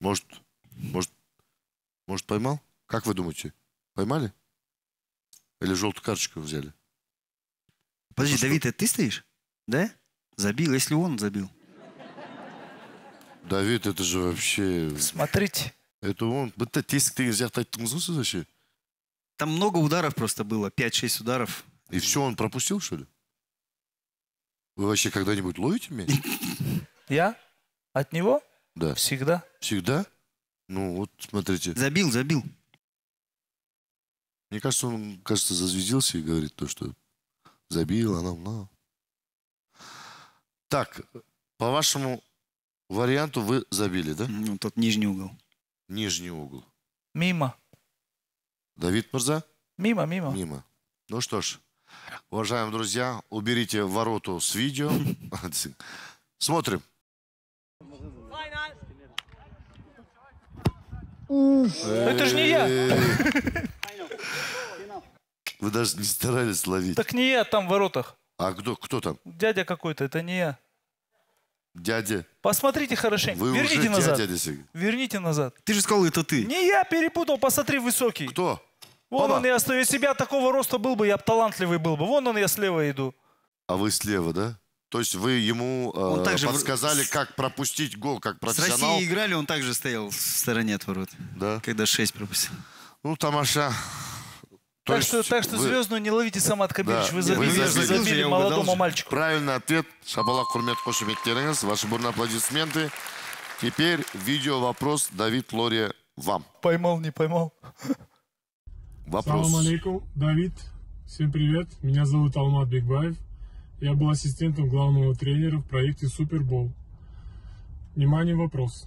Может, может, может поймал? Как вы думаете? Поймали? Или желтую карточку взяли? Подожди, Давид, это ты стоишь? Да? Забил, если он забил. Давид, это же вообще... Смотрите. Это он. Это тесік деген сияқты айттыңыз вообще Там много ударов просто было, 5-6 ударов. И все он пропустил, что ли? Вы вообще когда-нибудь ловите меня Я? От него? Да. Всегда. Всегда? Ну вот, смотрите. Забил, забил. Мне кажется, он, кажется, зазвездился и говорит то, что забил, она... Ну. Так, по вашему варианту вы забили, да? Ну, тот нижний угол. Нижний угол. Мимо. Давид Мурза? Мимо, мимо. Мимо. Ну что ж, уважаемые друзья, уберите вороту с видео. Смотрим. Ну, это же не я. Вы даже не старались ловить. Так не я там в воротах. А кто, кто там? Дядя какой-то, это не я. Дядя. Посмотрите хорошенько. Вы Верните уже назад. Дядя, Верните назад. Ты же сказал, это ты. Не я перепутал, посмотри, высокий. Кто? Вон Папа. он, я стою. Если бы я такого роста был бы, я бы талантливый был бы. Вон он, я слева иду. А вы слева, да? То есть вы ему э, также подсказали, в... как пропустить гол, как профессионал? С России играли, он также стоял в стороне от ворот. Да? Когда 6 пропустил. Ну, Тамаша, то так, есть что, так что вы... звездную не ловите, Самат Кабирович, да, вы, вы забили, забили молодому мальчику. Правильный ответ. Шабала Курмет Кошевик Теренс. Ваши бурные аплодисменты. Теперь видео вопрос Давид Лори, вам. Поймал, не поймал. Вопрос. Салам алейкум, Давид. Всем привет. Меня зовут Алмат Бигбаев. Я был ассистентом главного тренера в проекте Супербол. Внимание, вопрос.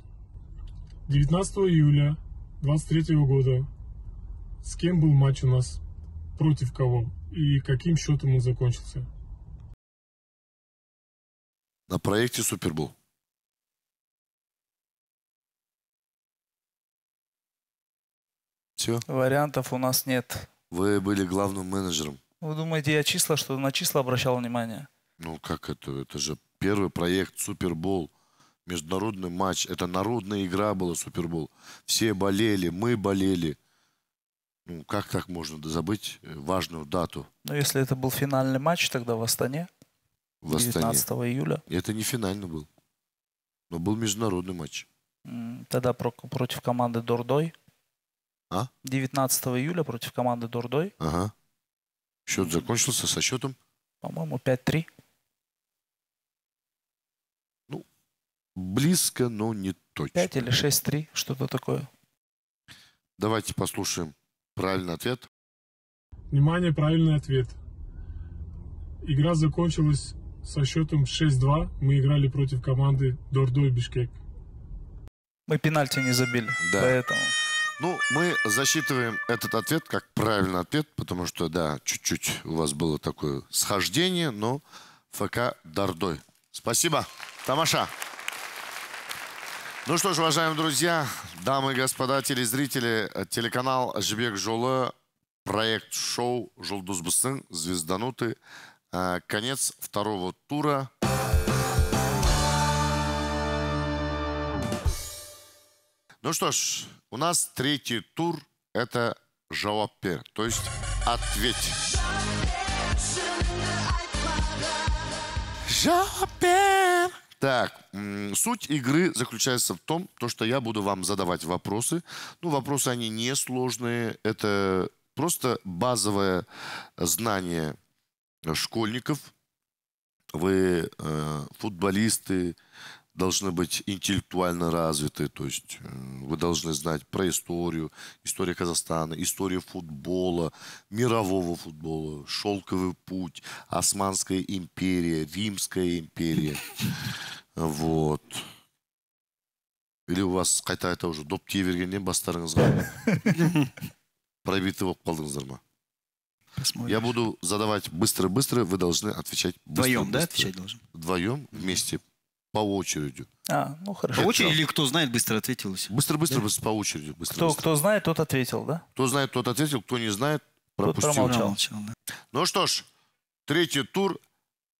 19 июля 23 года с кем был матч у нас? против кого и каким счетом он закончился? На проекте Супербол. Все? Вариантов у нас нет. Вы были главным менеджером. Вы думаете, я числа, что на числа обращал внимание? Ну как это? Это же первый проект Супербол международный матч. Это народная игра была Супербол. Все болели, мы болели. Ну, как так можно забыть э, важную дату? Ну, если это был финальный матч тогда в Астане, в Астане. 19 июля. Это не финальный был, но был международный матч. Тогда против команды Дордой. А? 19 июля против команды Дордой. Ага. Счет закончился со счетом? По-моему, 5-3. Ну, близко, но не точно. 5 или 6-3, что-то такое. Давайте послушаем Правильный ответ. Внимание, правильный ответ. Игра закончилась со счетом 6-2. Мы играли против команды Дордой Бишкек. Мы пенальти не забили, да. поэтому... Ну, мы засчитываем этот ответ как правильный ответ, потому что, да, чуть-чуть у вас было такое схождение, но ФК Дордой. Спасибо, Тамаша. Ну что ж, уважаемые друзья, дамы и господа телезрители, э, телеканал «Жбек Жолы», проект шоу «Жолдуз Быстын», «Звездануты». Э, конец второго тура. Ну что ж, у нас третий тур – это «Жауаппер», то есть «Ответь». Жауаппер! Так, суть игры заключается в том, то, что я буду вам задавать вопросы. Ну, вопросы, они не сложные. Это просто базовое знание школьников. Вы э, футболисты, должны быть интеллектуально развиты, то есть э, вы должны знать про историю, историю Казахстана, историю футбола, мирового футбола, шелковый путь, Османская империя, Римская империя, вот. Или у вас қайта это уже доп тие бергеннен бастарыңызға пробиты болып Я буду задавать быстро-быстро, вы должны отвечать быстро. Вдвоем, быстро. да, отвечать должен? Вдвоем, вместе по очереди. А, ну хорошо. По очереди или кто знает, быстро ответил? Быстро, быстро, быстро по очереди. Быстро, кто, быстро. кто знает, тот ответил, да? Кто знает, тот ответил, кто не знает, пропустил. Тот промолчал. Да. Ну что ж, третий тур.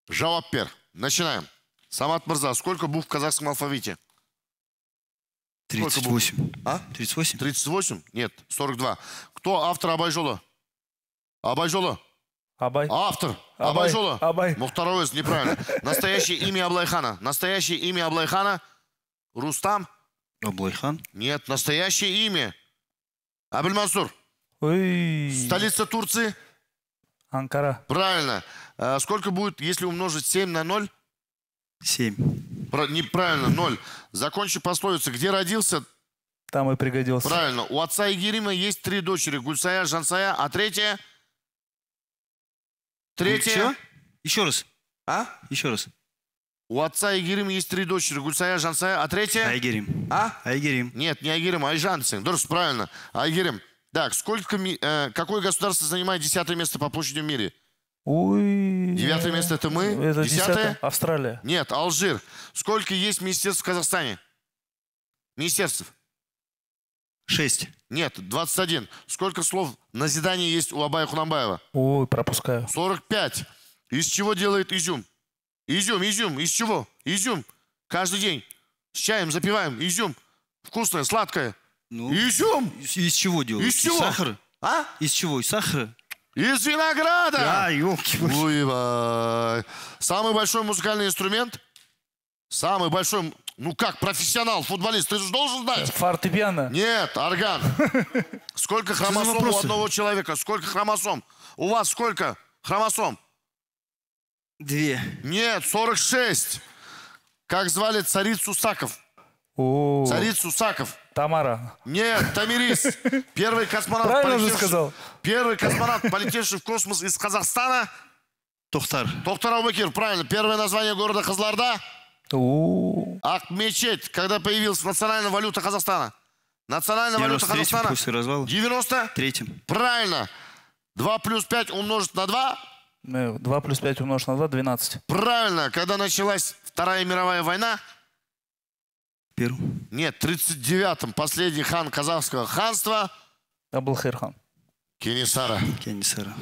Жалапер. Начинаем. Самат Мырза, сколько букв в казахском алфавите? 38. Сколько букв? А? 38. 38? Нет, 42. Кто автор Абайжола? Абайжола? Абай. Автор. Абай, Абай Жола. Абай. Мухтар Овес, неправильно. Настоящее имя Аблайхана. Настоящее имя Аблайхана. Рустам. Аблайхан? Нет, настоящее имя. Абельмансур. Ой. Столица Турции. Анкара. Правильно. А сколько будет, если умножить 7 на 0? 7. Про, неправильно, 0. Закончи пословицу. Где родился? Там и пригодился. Правильно. У отца Игирима есть три дочери. Гульсая, Жансая, а третья? Третье. Все? Еще раз. А? Еще раз. У отца Айгерим есть три дочери. Гульсая, Жансая. А третье? Айгерим. А? Айгерим. Нет, не Айгерим, а Айжансин. Дорс, правильно. Айгерим. Так, сколько, э, какое государство занимает десятое место по площади в мире? Ой. Девятое место это мы. Это десятое? Австралия. Нет, Алжир. Сколько есть министерств в Казахстане? Министерств. Шесть. Нет, 21. Сколько слов назидания есть у Абая Хунамбаева? Ой, пропускаю. 45. Из чего делает изюм? Изюм, изюм. Из чего? Изюм. Каждый день. С чаем запиваем. Изюм. Вкусное, сладкое. Ну, изюм. Из, из чего делают? Из чего? Из сахара. А? Из чего? Из сахара? Из винограда! Да, елки ну Самый большой музыкальный инструмент? Самый большой ну как, профессионал, футболист, ты же должен знать. Фортепиано. Нет, орган. Сколько ну хромосом у одного человека? Сколько хромосом? У вас сколько хромосом? Две. Нет, 46. Как звали царицу Саков? Царицу Саков. Тамара. Нет, Тамирис. Первый космонавт, Правильно же сказал. Первый космонавт, полетевший в космос из Казахстана. Тохтар. Тохтар Аубакир, правильно. Первое название города Хазларда. А мечеть, когда появилась национальная валюта Казахстана? Национальная валюта Казахстана? после развала. 93-м. Правильно. 2 плюс 5 умножить на 2? 2 э, плюс 5 умножить на 2 – 12. Правильно. Когда началась Вторая мировая война? Первым. Нет, в 39-м последний хан казахского ханства. Аблхер хан. Кенесара. Кенесара.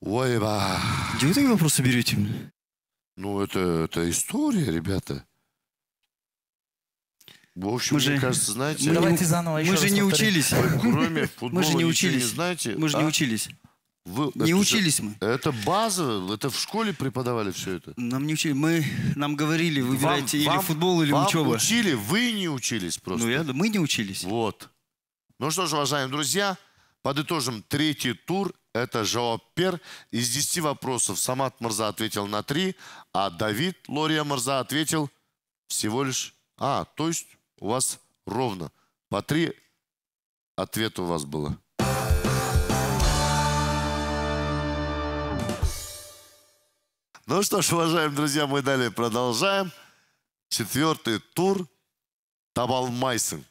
Ойба. Где вы такие вопросы берете? Ну, это, это история, ребята. В общем, мы мне же, кажется, знаете... Мы, давайте заново еще Мы же не повторим. учились. Вы, кроме футбола мы же не учились. не знаете. Мы же а? не учились. Вы, не это, учились мы. Это базово, это в школе преподавали все это? Нам не учили. Мы, нам говорили, выбирайте вам, или вам, футбол, или вам учеба. учили, вы не учились просто. Ну, я, мы не учились. Вот. Ну что ж, уважаемые друзья, подытожим третий тур это Жоап Пер. Из 10 вопросов Самат Мирза ответил на 3, а Давид Лория Мирза ответил всего лишь... А, то есть у вас ровно по 3 ответа у вас было. Ну что ж, уважаемые друзья, мы далее продолжаем. Четвертый тур Табал Майсен.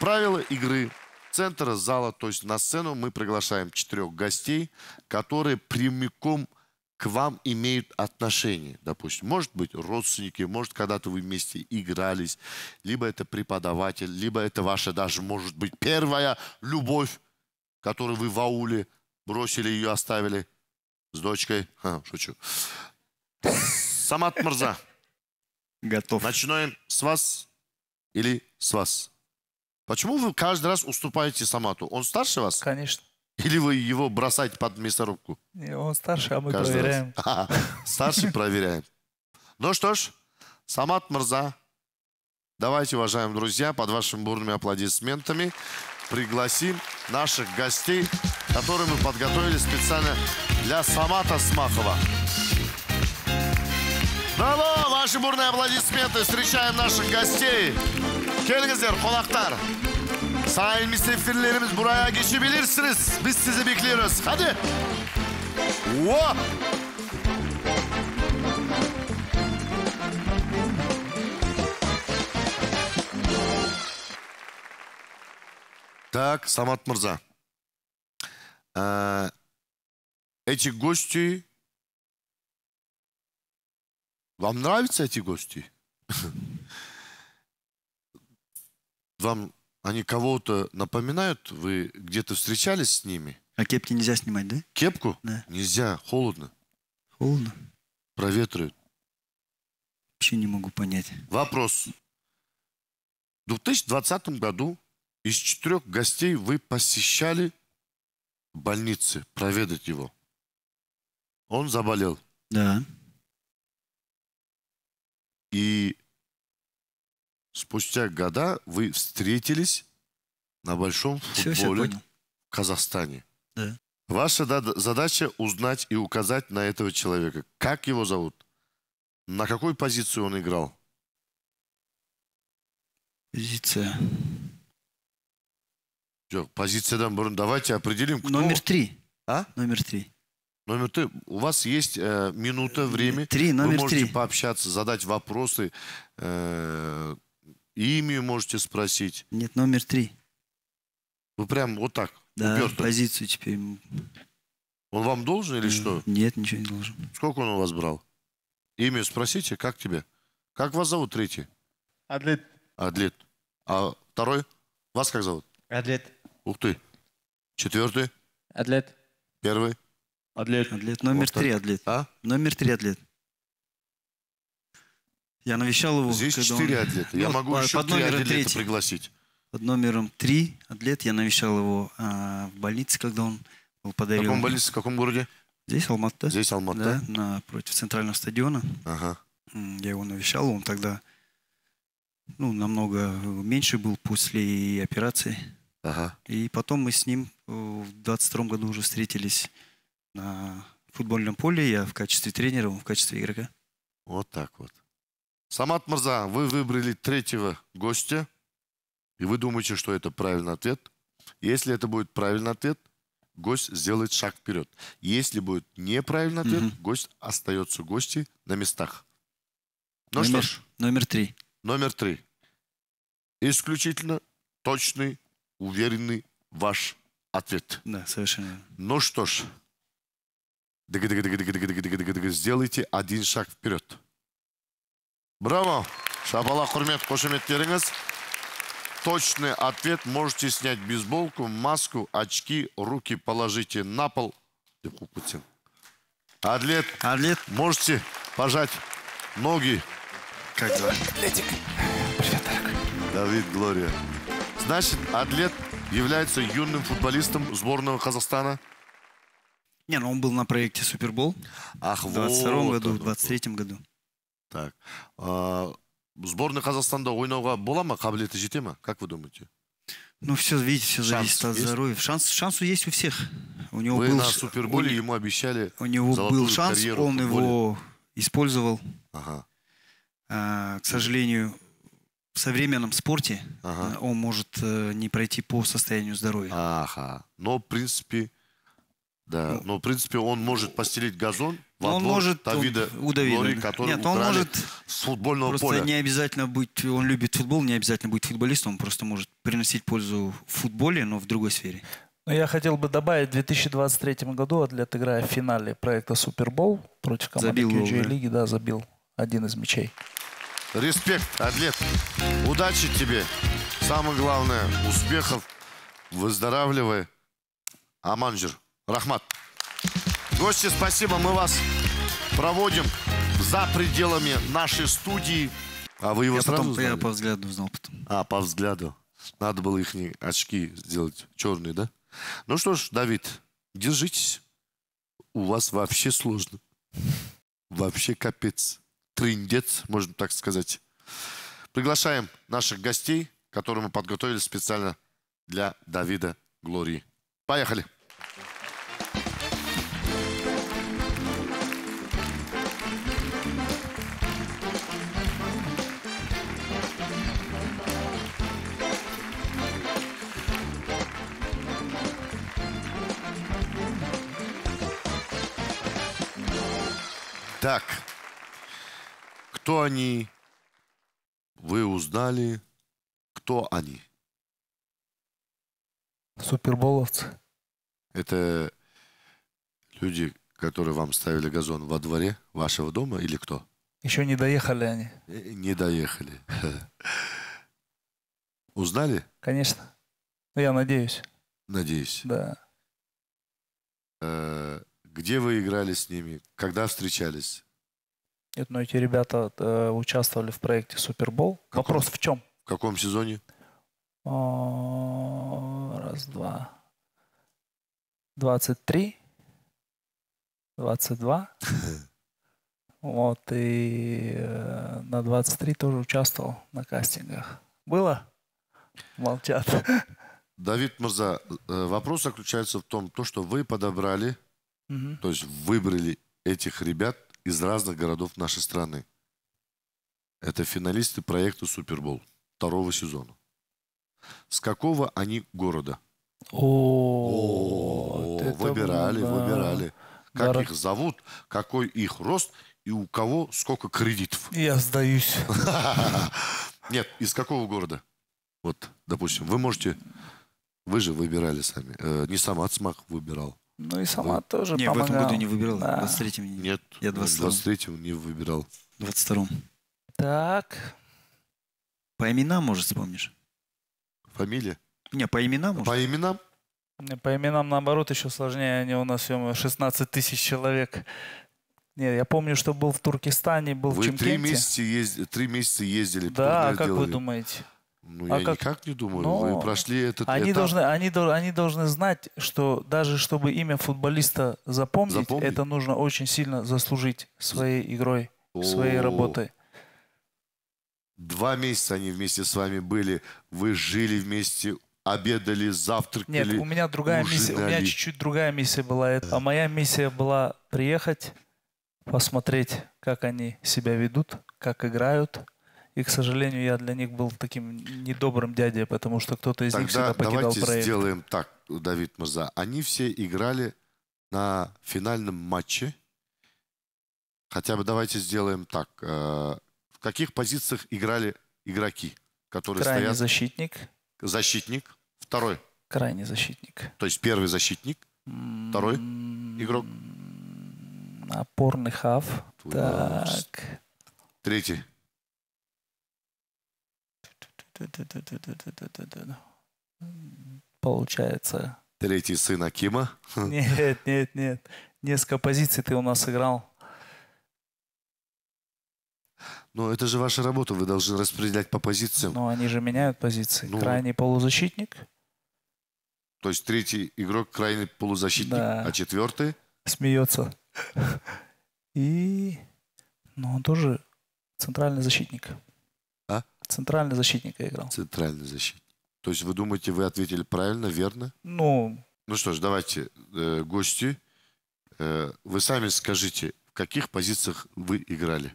Правила игры центра зала, то есть на сцену мы приглашаем четырех гостей, которые прямиком к вам имеют отношение. Допустим, может быть, родственники, может, когда-то вы вместе игрались, либо это преподаватель, либо это ваша даже, может быть, первая любовь, которую вы в ауле бросили, ее оставили с дочкой. Ха, шучу. Самат Мурза. Готов. Начинаем с вас или с вас? Почему вы каждый раз уступаете Самату? Он старше вас? Конечно. Или вы его бросаете под мясорубку? Не, он старше, а мы каждый проверяем. А, старше проверяем. Ну что ж, Самат Мурза, давайте, уважаемые друзья, под вашими бурными аплодисментами пригласим наших гостей, которые мы подготовили специально для Самата Смахова. Браво! Ваши бурные аплодисменты! Встречаем наших гостей! Gelinizer kolaklar. Sahil misafirlerimiz buraya geçebilirsiniz. Biz sizi bekliyoruz. Hadi. Hop. Так, Самат Мурза. Э, эти гости... Вам нравятся эти гости? вам они кого-то напоминают? Вы где-то встречались с ними? А кепки нельзя снимать, да? Кепку? Да. Нельзя, холодно. Холодно? Проветривают. Вообще не могу понять. Вопрос. В 2020 году из четырех гостей вы посещали больницы, проведать его. Он заболел. Да. И Спустя года вы встретились на большом футболе все в Казахстане. Да. Ваша задача узнать и указать на этого человека. Как его зовут? На какой позицию он играл? Позиция. Жоқ, позициядан бұрын давайте определим, кто... Номер три. А? Номер три. Номер три. У вас есть э, минута, э, время. Три, номер Вы можете три. пообщаться, задать вопросы, э, Имя можете спросить. Нет, номер три. Вы прям вот так, Да, уперто. позицию теперь. Он вам должен или что? Нет, ничего не должен. Сколько он у вас брал? Имя спросите, как тебе? Как вас зовут третий? Адлет. Адлет. А второй? Вас как зовут? Адлет. Ух ты. Четвертый? Адлет. Первый? Адлет. Атлет номер Вот так. три, атлет. А? Номер три, атлет. Я навещал его. Здесь четыре он... атлета. Ну, я ну, могу а, под, еще три атлета пригласить. Под номером три атлет я навещал его а, в больнице, когда он был подарил. В каком больнице, в каком городе? Здесь Алматы. Здесь Алматы. Да, напротив центрального стадиона. Ага. Я его навещал, он тогда ну, намного меньше был после операции. Ага. И потом мы с ним э, в 22 году уже встретились на футбольном поле. Я в качестве тренера, он в качестве игрока. Вот так вот. Самат Мырза, вы выбрали третьего гостя, и вы думаете, что это правильный ответ. Если это будет правильный ответ, гость сделает шаг вперед. Если будет неправильный ответ, угу. гость остается гости на местах. Ну номер, что ж. Номер три. Номер три. Исключительно точный, уверенный ваш ответ. Да, совершенно. Ну что ж, сделайте один шаг вперед браво шапала құрмет қошеметтеріңіз точный ответ можете снять бейсболку маску очки руки положите на пол деп қойып кетсең можете пожать ноги как дела летик привет давид глория значит атлет является юным футболистом сборного казахстана не, ну он был на проекте Супербол. Ах, в 22 вот году, он, в 23 году. Так. А, сборная Казахстана ойнауға бола ма? Қабілеті жете ма? Как вы думаете? Ну, все, видите, все Шанс зависит от есть? здоровья. Шанс, шанс есть у всех. У него Вы был, на Суперболе у, ему обещали У него был шанс, он его использовал. Ага. А, к сожалению, в современном спорте ага. Э, он может э, не пройти по состоянию здоровья. Ага. Но, в принципе, да, ну. но в принципе он может постелить газон во он двор может Давида Лори, который Нет, он может с футбольного просто поля. не обязательно быть, он любит футбол, не обязательно быть футболистом, он просто может приносить пользу в футболе, но в другой сфере. Но я хотел бы добавить, в 2023 году Атлет, играя в финале проекта Супербол против команды забил QG лиги, да, забил один из мячей. Респект, Атлет. Удачи тебе. Самое главное, успехов. Выздоравливай. Аманджер. Рахмат. Гости, спасибо. Мы вас проводим за пределами нашей студии. А вы его я сразу потом, Я по взгляду узнал потом. А, по взгляду. Надо было их очки сделать черные, да? Ну что ж, Давид, держитесь. У вас вообще сложно. Вообще капец. Трындец, можно так сказать. Приглашаем наших гостей, которые мы подготовили специально для Давида Глории. Поехали! Так, кто они? Вы узнали, кто они? Суперболовцы. Это люди, которые вам ставили газон во дворе вашего дома или кто? Еще не доехали они. Э, э, не доехали. Узнали? Конечно. Ну, я надеюсь. Надеюсь. Да. Э, где вы играли с ними? Когда встречались? Нет, ну эти ребята э, участвовали в проекте Супербол. Вопрос в чем? В каком сезоне? О, а, раз, два. 23. 22. Вот, и э, на 23 тоже участвовал на кастингах. Было? Молчат. Давид Мурза, э, вопрос заключается в том, то, что вы подобрали Угу. То есть выбрали этих ребят из разных городов нашей страны. Это финалисты проекта Супербол второго сезона. С какого они города? О, вот выбирали, много. выбирали. Как Дорог... их зовут, какой их рост и у кого сколько кредитов. Я сдаюсь. Нет, из какого города? Вот, допустим, вы можете, вы же выбирали сами. Э, Не сам Ацмах выбирал. Ну и сама да. тоже Не, помогала. в этом году не выбирал. Да. В 23-м. Нет, я в 23-м не выбирал. В 22-м. Так. По именам, может, вспомнишь? Фамилия? Не, по именам, может. По именам? По именам, наоборот, еще сложнее. Они у нас 16 тысяч человек. Нет, я помню, что был в Туркестане, был вы в Чемкенте. Три месяца, три месяца ездили. Да, а как делали. вы думаете? Ну, а я как... никак не думаю. Но... Вы прошли этот они этап. Должны, они, они должны знать, что даже чтобы имя футболиста запомнить, Запомни. это нужно очень сильно заслужить своей игрой, О -о -о. своей работой. Два месяца они вместе с вами были. Вы жили вместе, обедали, завтракали. Нет, у меня другая ужинали. миссия. У меня чуть-чуть другая миссия была. Э, а моя миссия была приехать, посмотреть, как они себя ведут, как играют, и, к сожалению, я для них был таким недобрым дядей, потому что кто-то из Тогда них всегда покидал давайте проект. сделаем так, Давид Мурза. Они все играли на финальном матче. Хотя бы давайте сделаем так. Э, в каких позициях играли игроки, которые Крайний стоят? защитник. Защитник. Второй. Крайний защитник. То есть первый защитник. Второй м-м-м, игрок. Опорный хав. Так. Третий. Получается. Третий сын Акима? Нет, нет, нет. Несколько позиций ты у нас играл. Но ну, это же ваша работа, вы должны распределять по позициям. Но они же меняют позиции. Ну, крайний полузащитник. То есть третий игрок крайний полузащитник, да. а четвертый? Смеется. И... ну, он тоже центральный защитник. А? Центральный защитник я играл. Центральный защитник. То есть вы думаете, вы ответили правильно, верно? Ну... Ну что ж, давайте, э, гости, э, вы сами скажите, в каких позициях вы играли?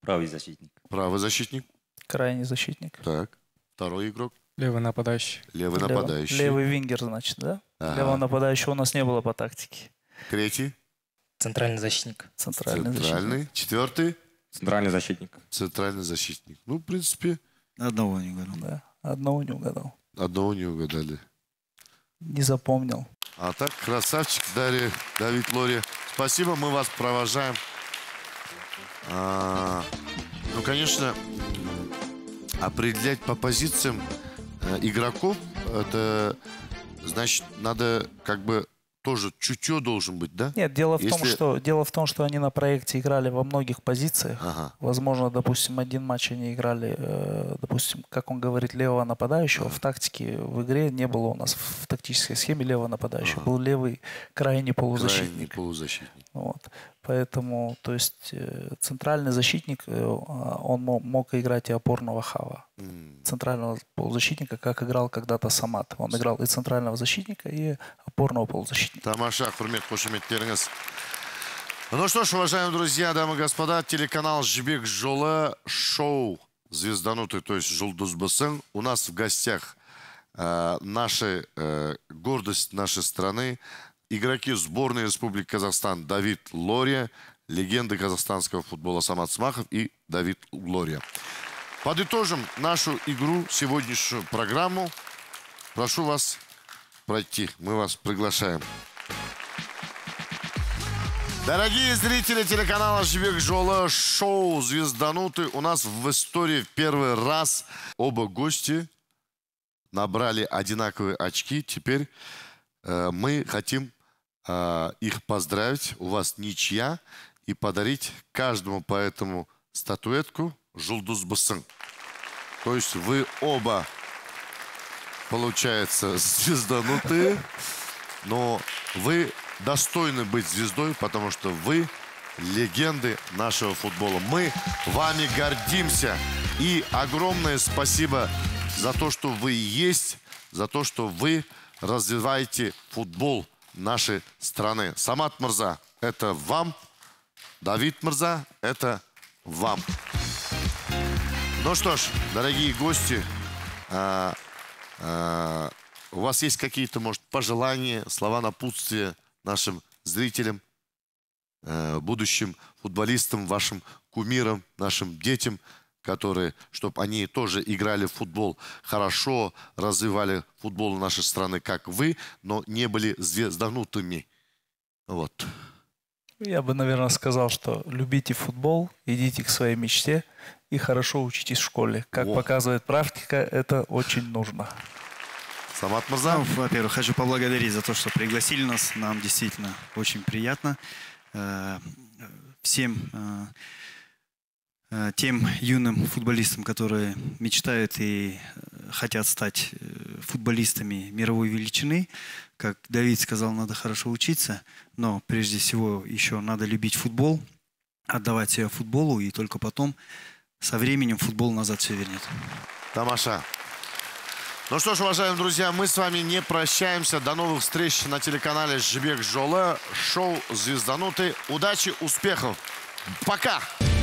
Правый защитник. Правый защитник. Крайний защитник. Так. Второй игрок. Левый нападающий. Левый нападающий. Левый, вингер, значит, да? Ага. Левого нападающего у нас не было по тактике. Третий. Центральный защитник. Центральный, Центральный. защитник. Четвертый. Центральный защитник. Центральный защитник. Ну, в принципе... Одного не угадал. Да, одного не угадал. Одного не угадали. Не запомнил. А так, красавчик, Дарья, Давид Лори. Спасибо, мы вас провожаем. А, ну, конечно, определять по позициям э, игроков, это значит, надо как бы тоже чутье должен быть, да? Нет, дело в, Если... том, что, дело в том, что они на проекте играли во многих позициях. Ага. Возможно, допустим, один матч они играли, э, допустим, как он говорит, левого нападающего. Ага. В тактике в игре не было у нас в тактической схеме левого нападающего. Ага. Был левый крайний полузащитник. Крайний полузащитник. Вот. Поэтому, то есть, э, центральный защитник, э, а, он мог играть и опорного хава. Центрального полузащитника, как играл когда-то Самат. Он играл и центрального защитника, и опорного полузащитника. Тамаша, құрмет, қошемет, теріңіз. Ну что ж, уважаемые друзья, дамы и господа, телеканал «Жбек Жолы» шоу «Звезданутый», то есть «Жулдузбасын». У нас в гостях э, наши, э, гордость нашей страны – игроки сборной Республики Казахстан Давид Лория, легенды казахстанского футбола Самат Смахов и Давид Лория. Подытожим нашу игру, сегодняшнюю программу. Прошу вас пройти. Мы вас приглашаем. Дорогие зрители телеканала Живек Жола», шоу «Звездануты» у нас в истории в первый раз оба гости набрали одинаковые очки. Теперь э, мы хотим а, их поздравить. У вас ничья. И подарить каждому по этому статуэтку Жулдузбасын. То есть вы оба, получается, звезданутые, но вы достойны быть звездой, потому что вы легенды нашего футбола. Мы вами гордимся. И огромное спасибо за то, что вы есть, за то, что вы развиваете футбол нашей страны. Самат Мырза, это вам. Давид Мрза, это вам. Ну что ж, дорогие гости, а, а, у вас есть какие-то, может, пожелания, слова напутствия нашим зрителям, а, будущим футболистам, вашим кумирам, нашим детям – которые, чтобы они тоже играли в футбол хорошо, развивали футбол нашей страны, как вы, но не были звезданутыми. Вот. Я бы, наверное, сказал, что любите футбол, идите к своей мечте и хорошо учитесь в школе. Как О. показывает практика, это очень нужно. Самат Мурза. Ну, во-первых, хочу поблагодарить за то, что пригласили нас. Нам действительно очень приятно. Э, всем э, Э, тем юным футболистам, которые мечтают и э, хотят стать э, футболистами мировой величины. Как Давид сказал, надо хорошо учиться, но прежде всего еще надо любить футбол, отдавать себя футболу, и только потом со временем футбол назад все вернет. Тамаша. Ну что ж, уважаемые друзья, мы с вами не прощаемся. До новых встреч на телеканале «Жбек Жола». Шоу «Звездануты». Удачи, успехов. Пока! Пока!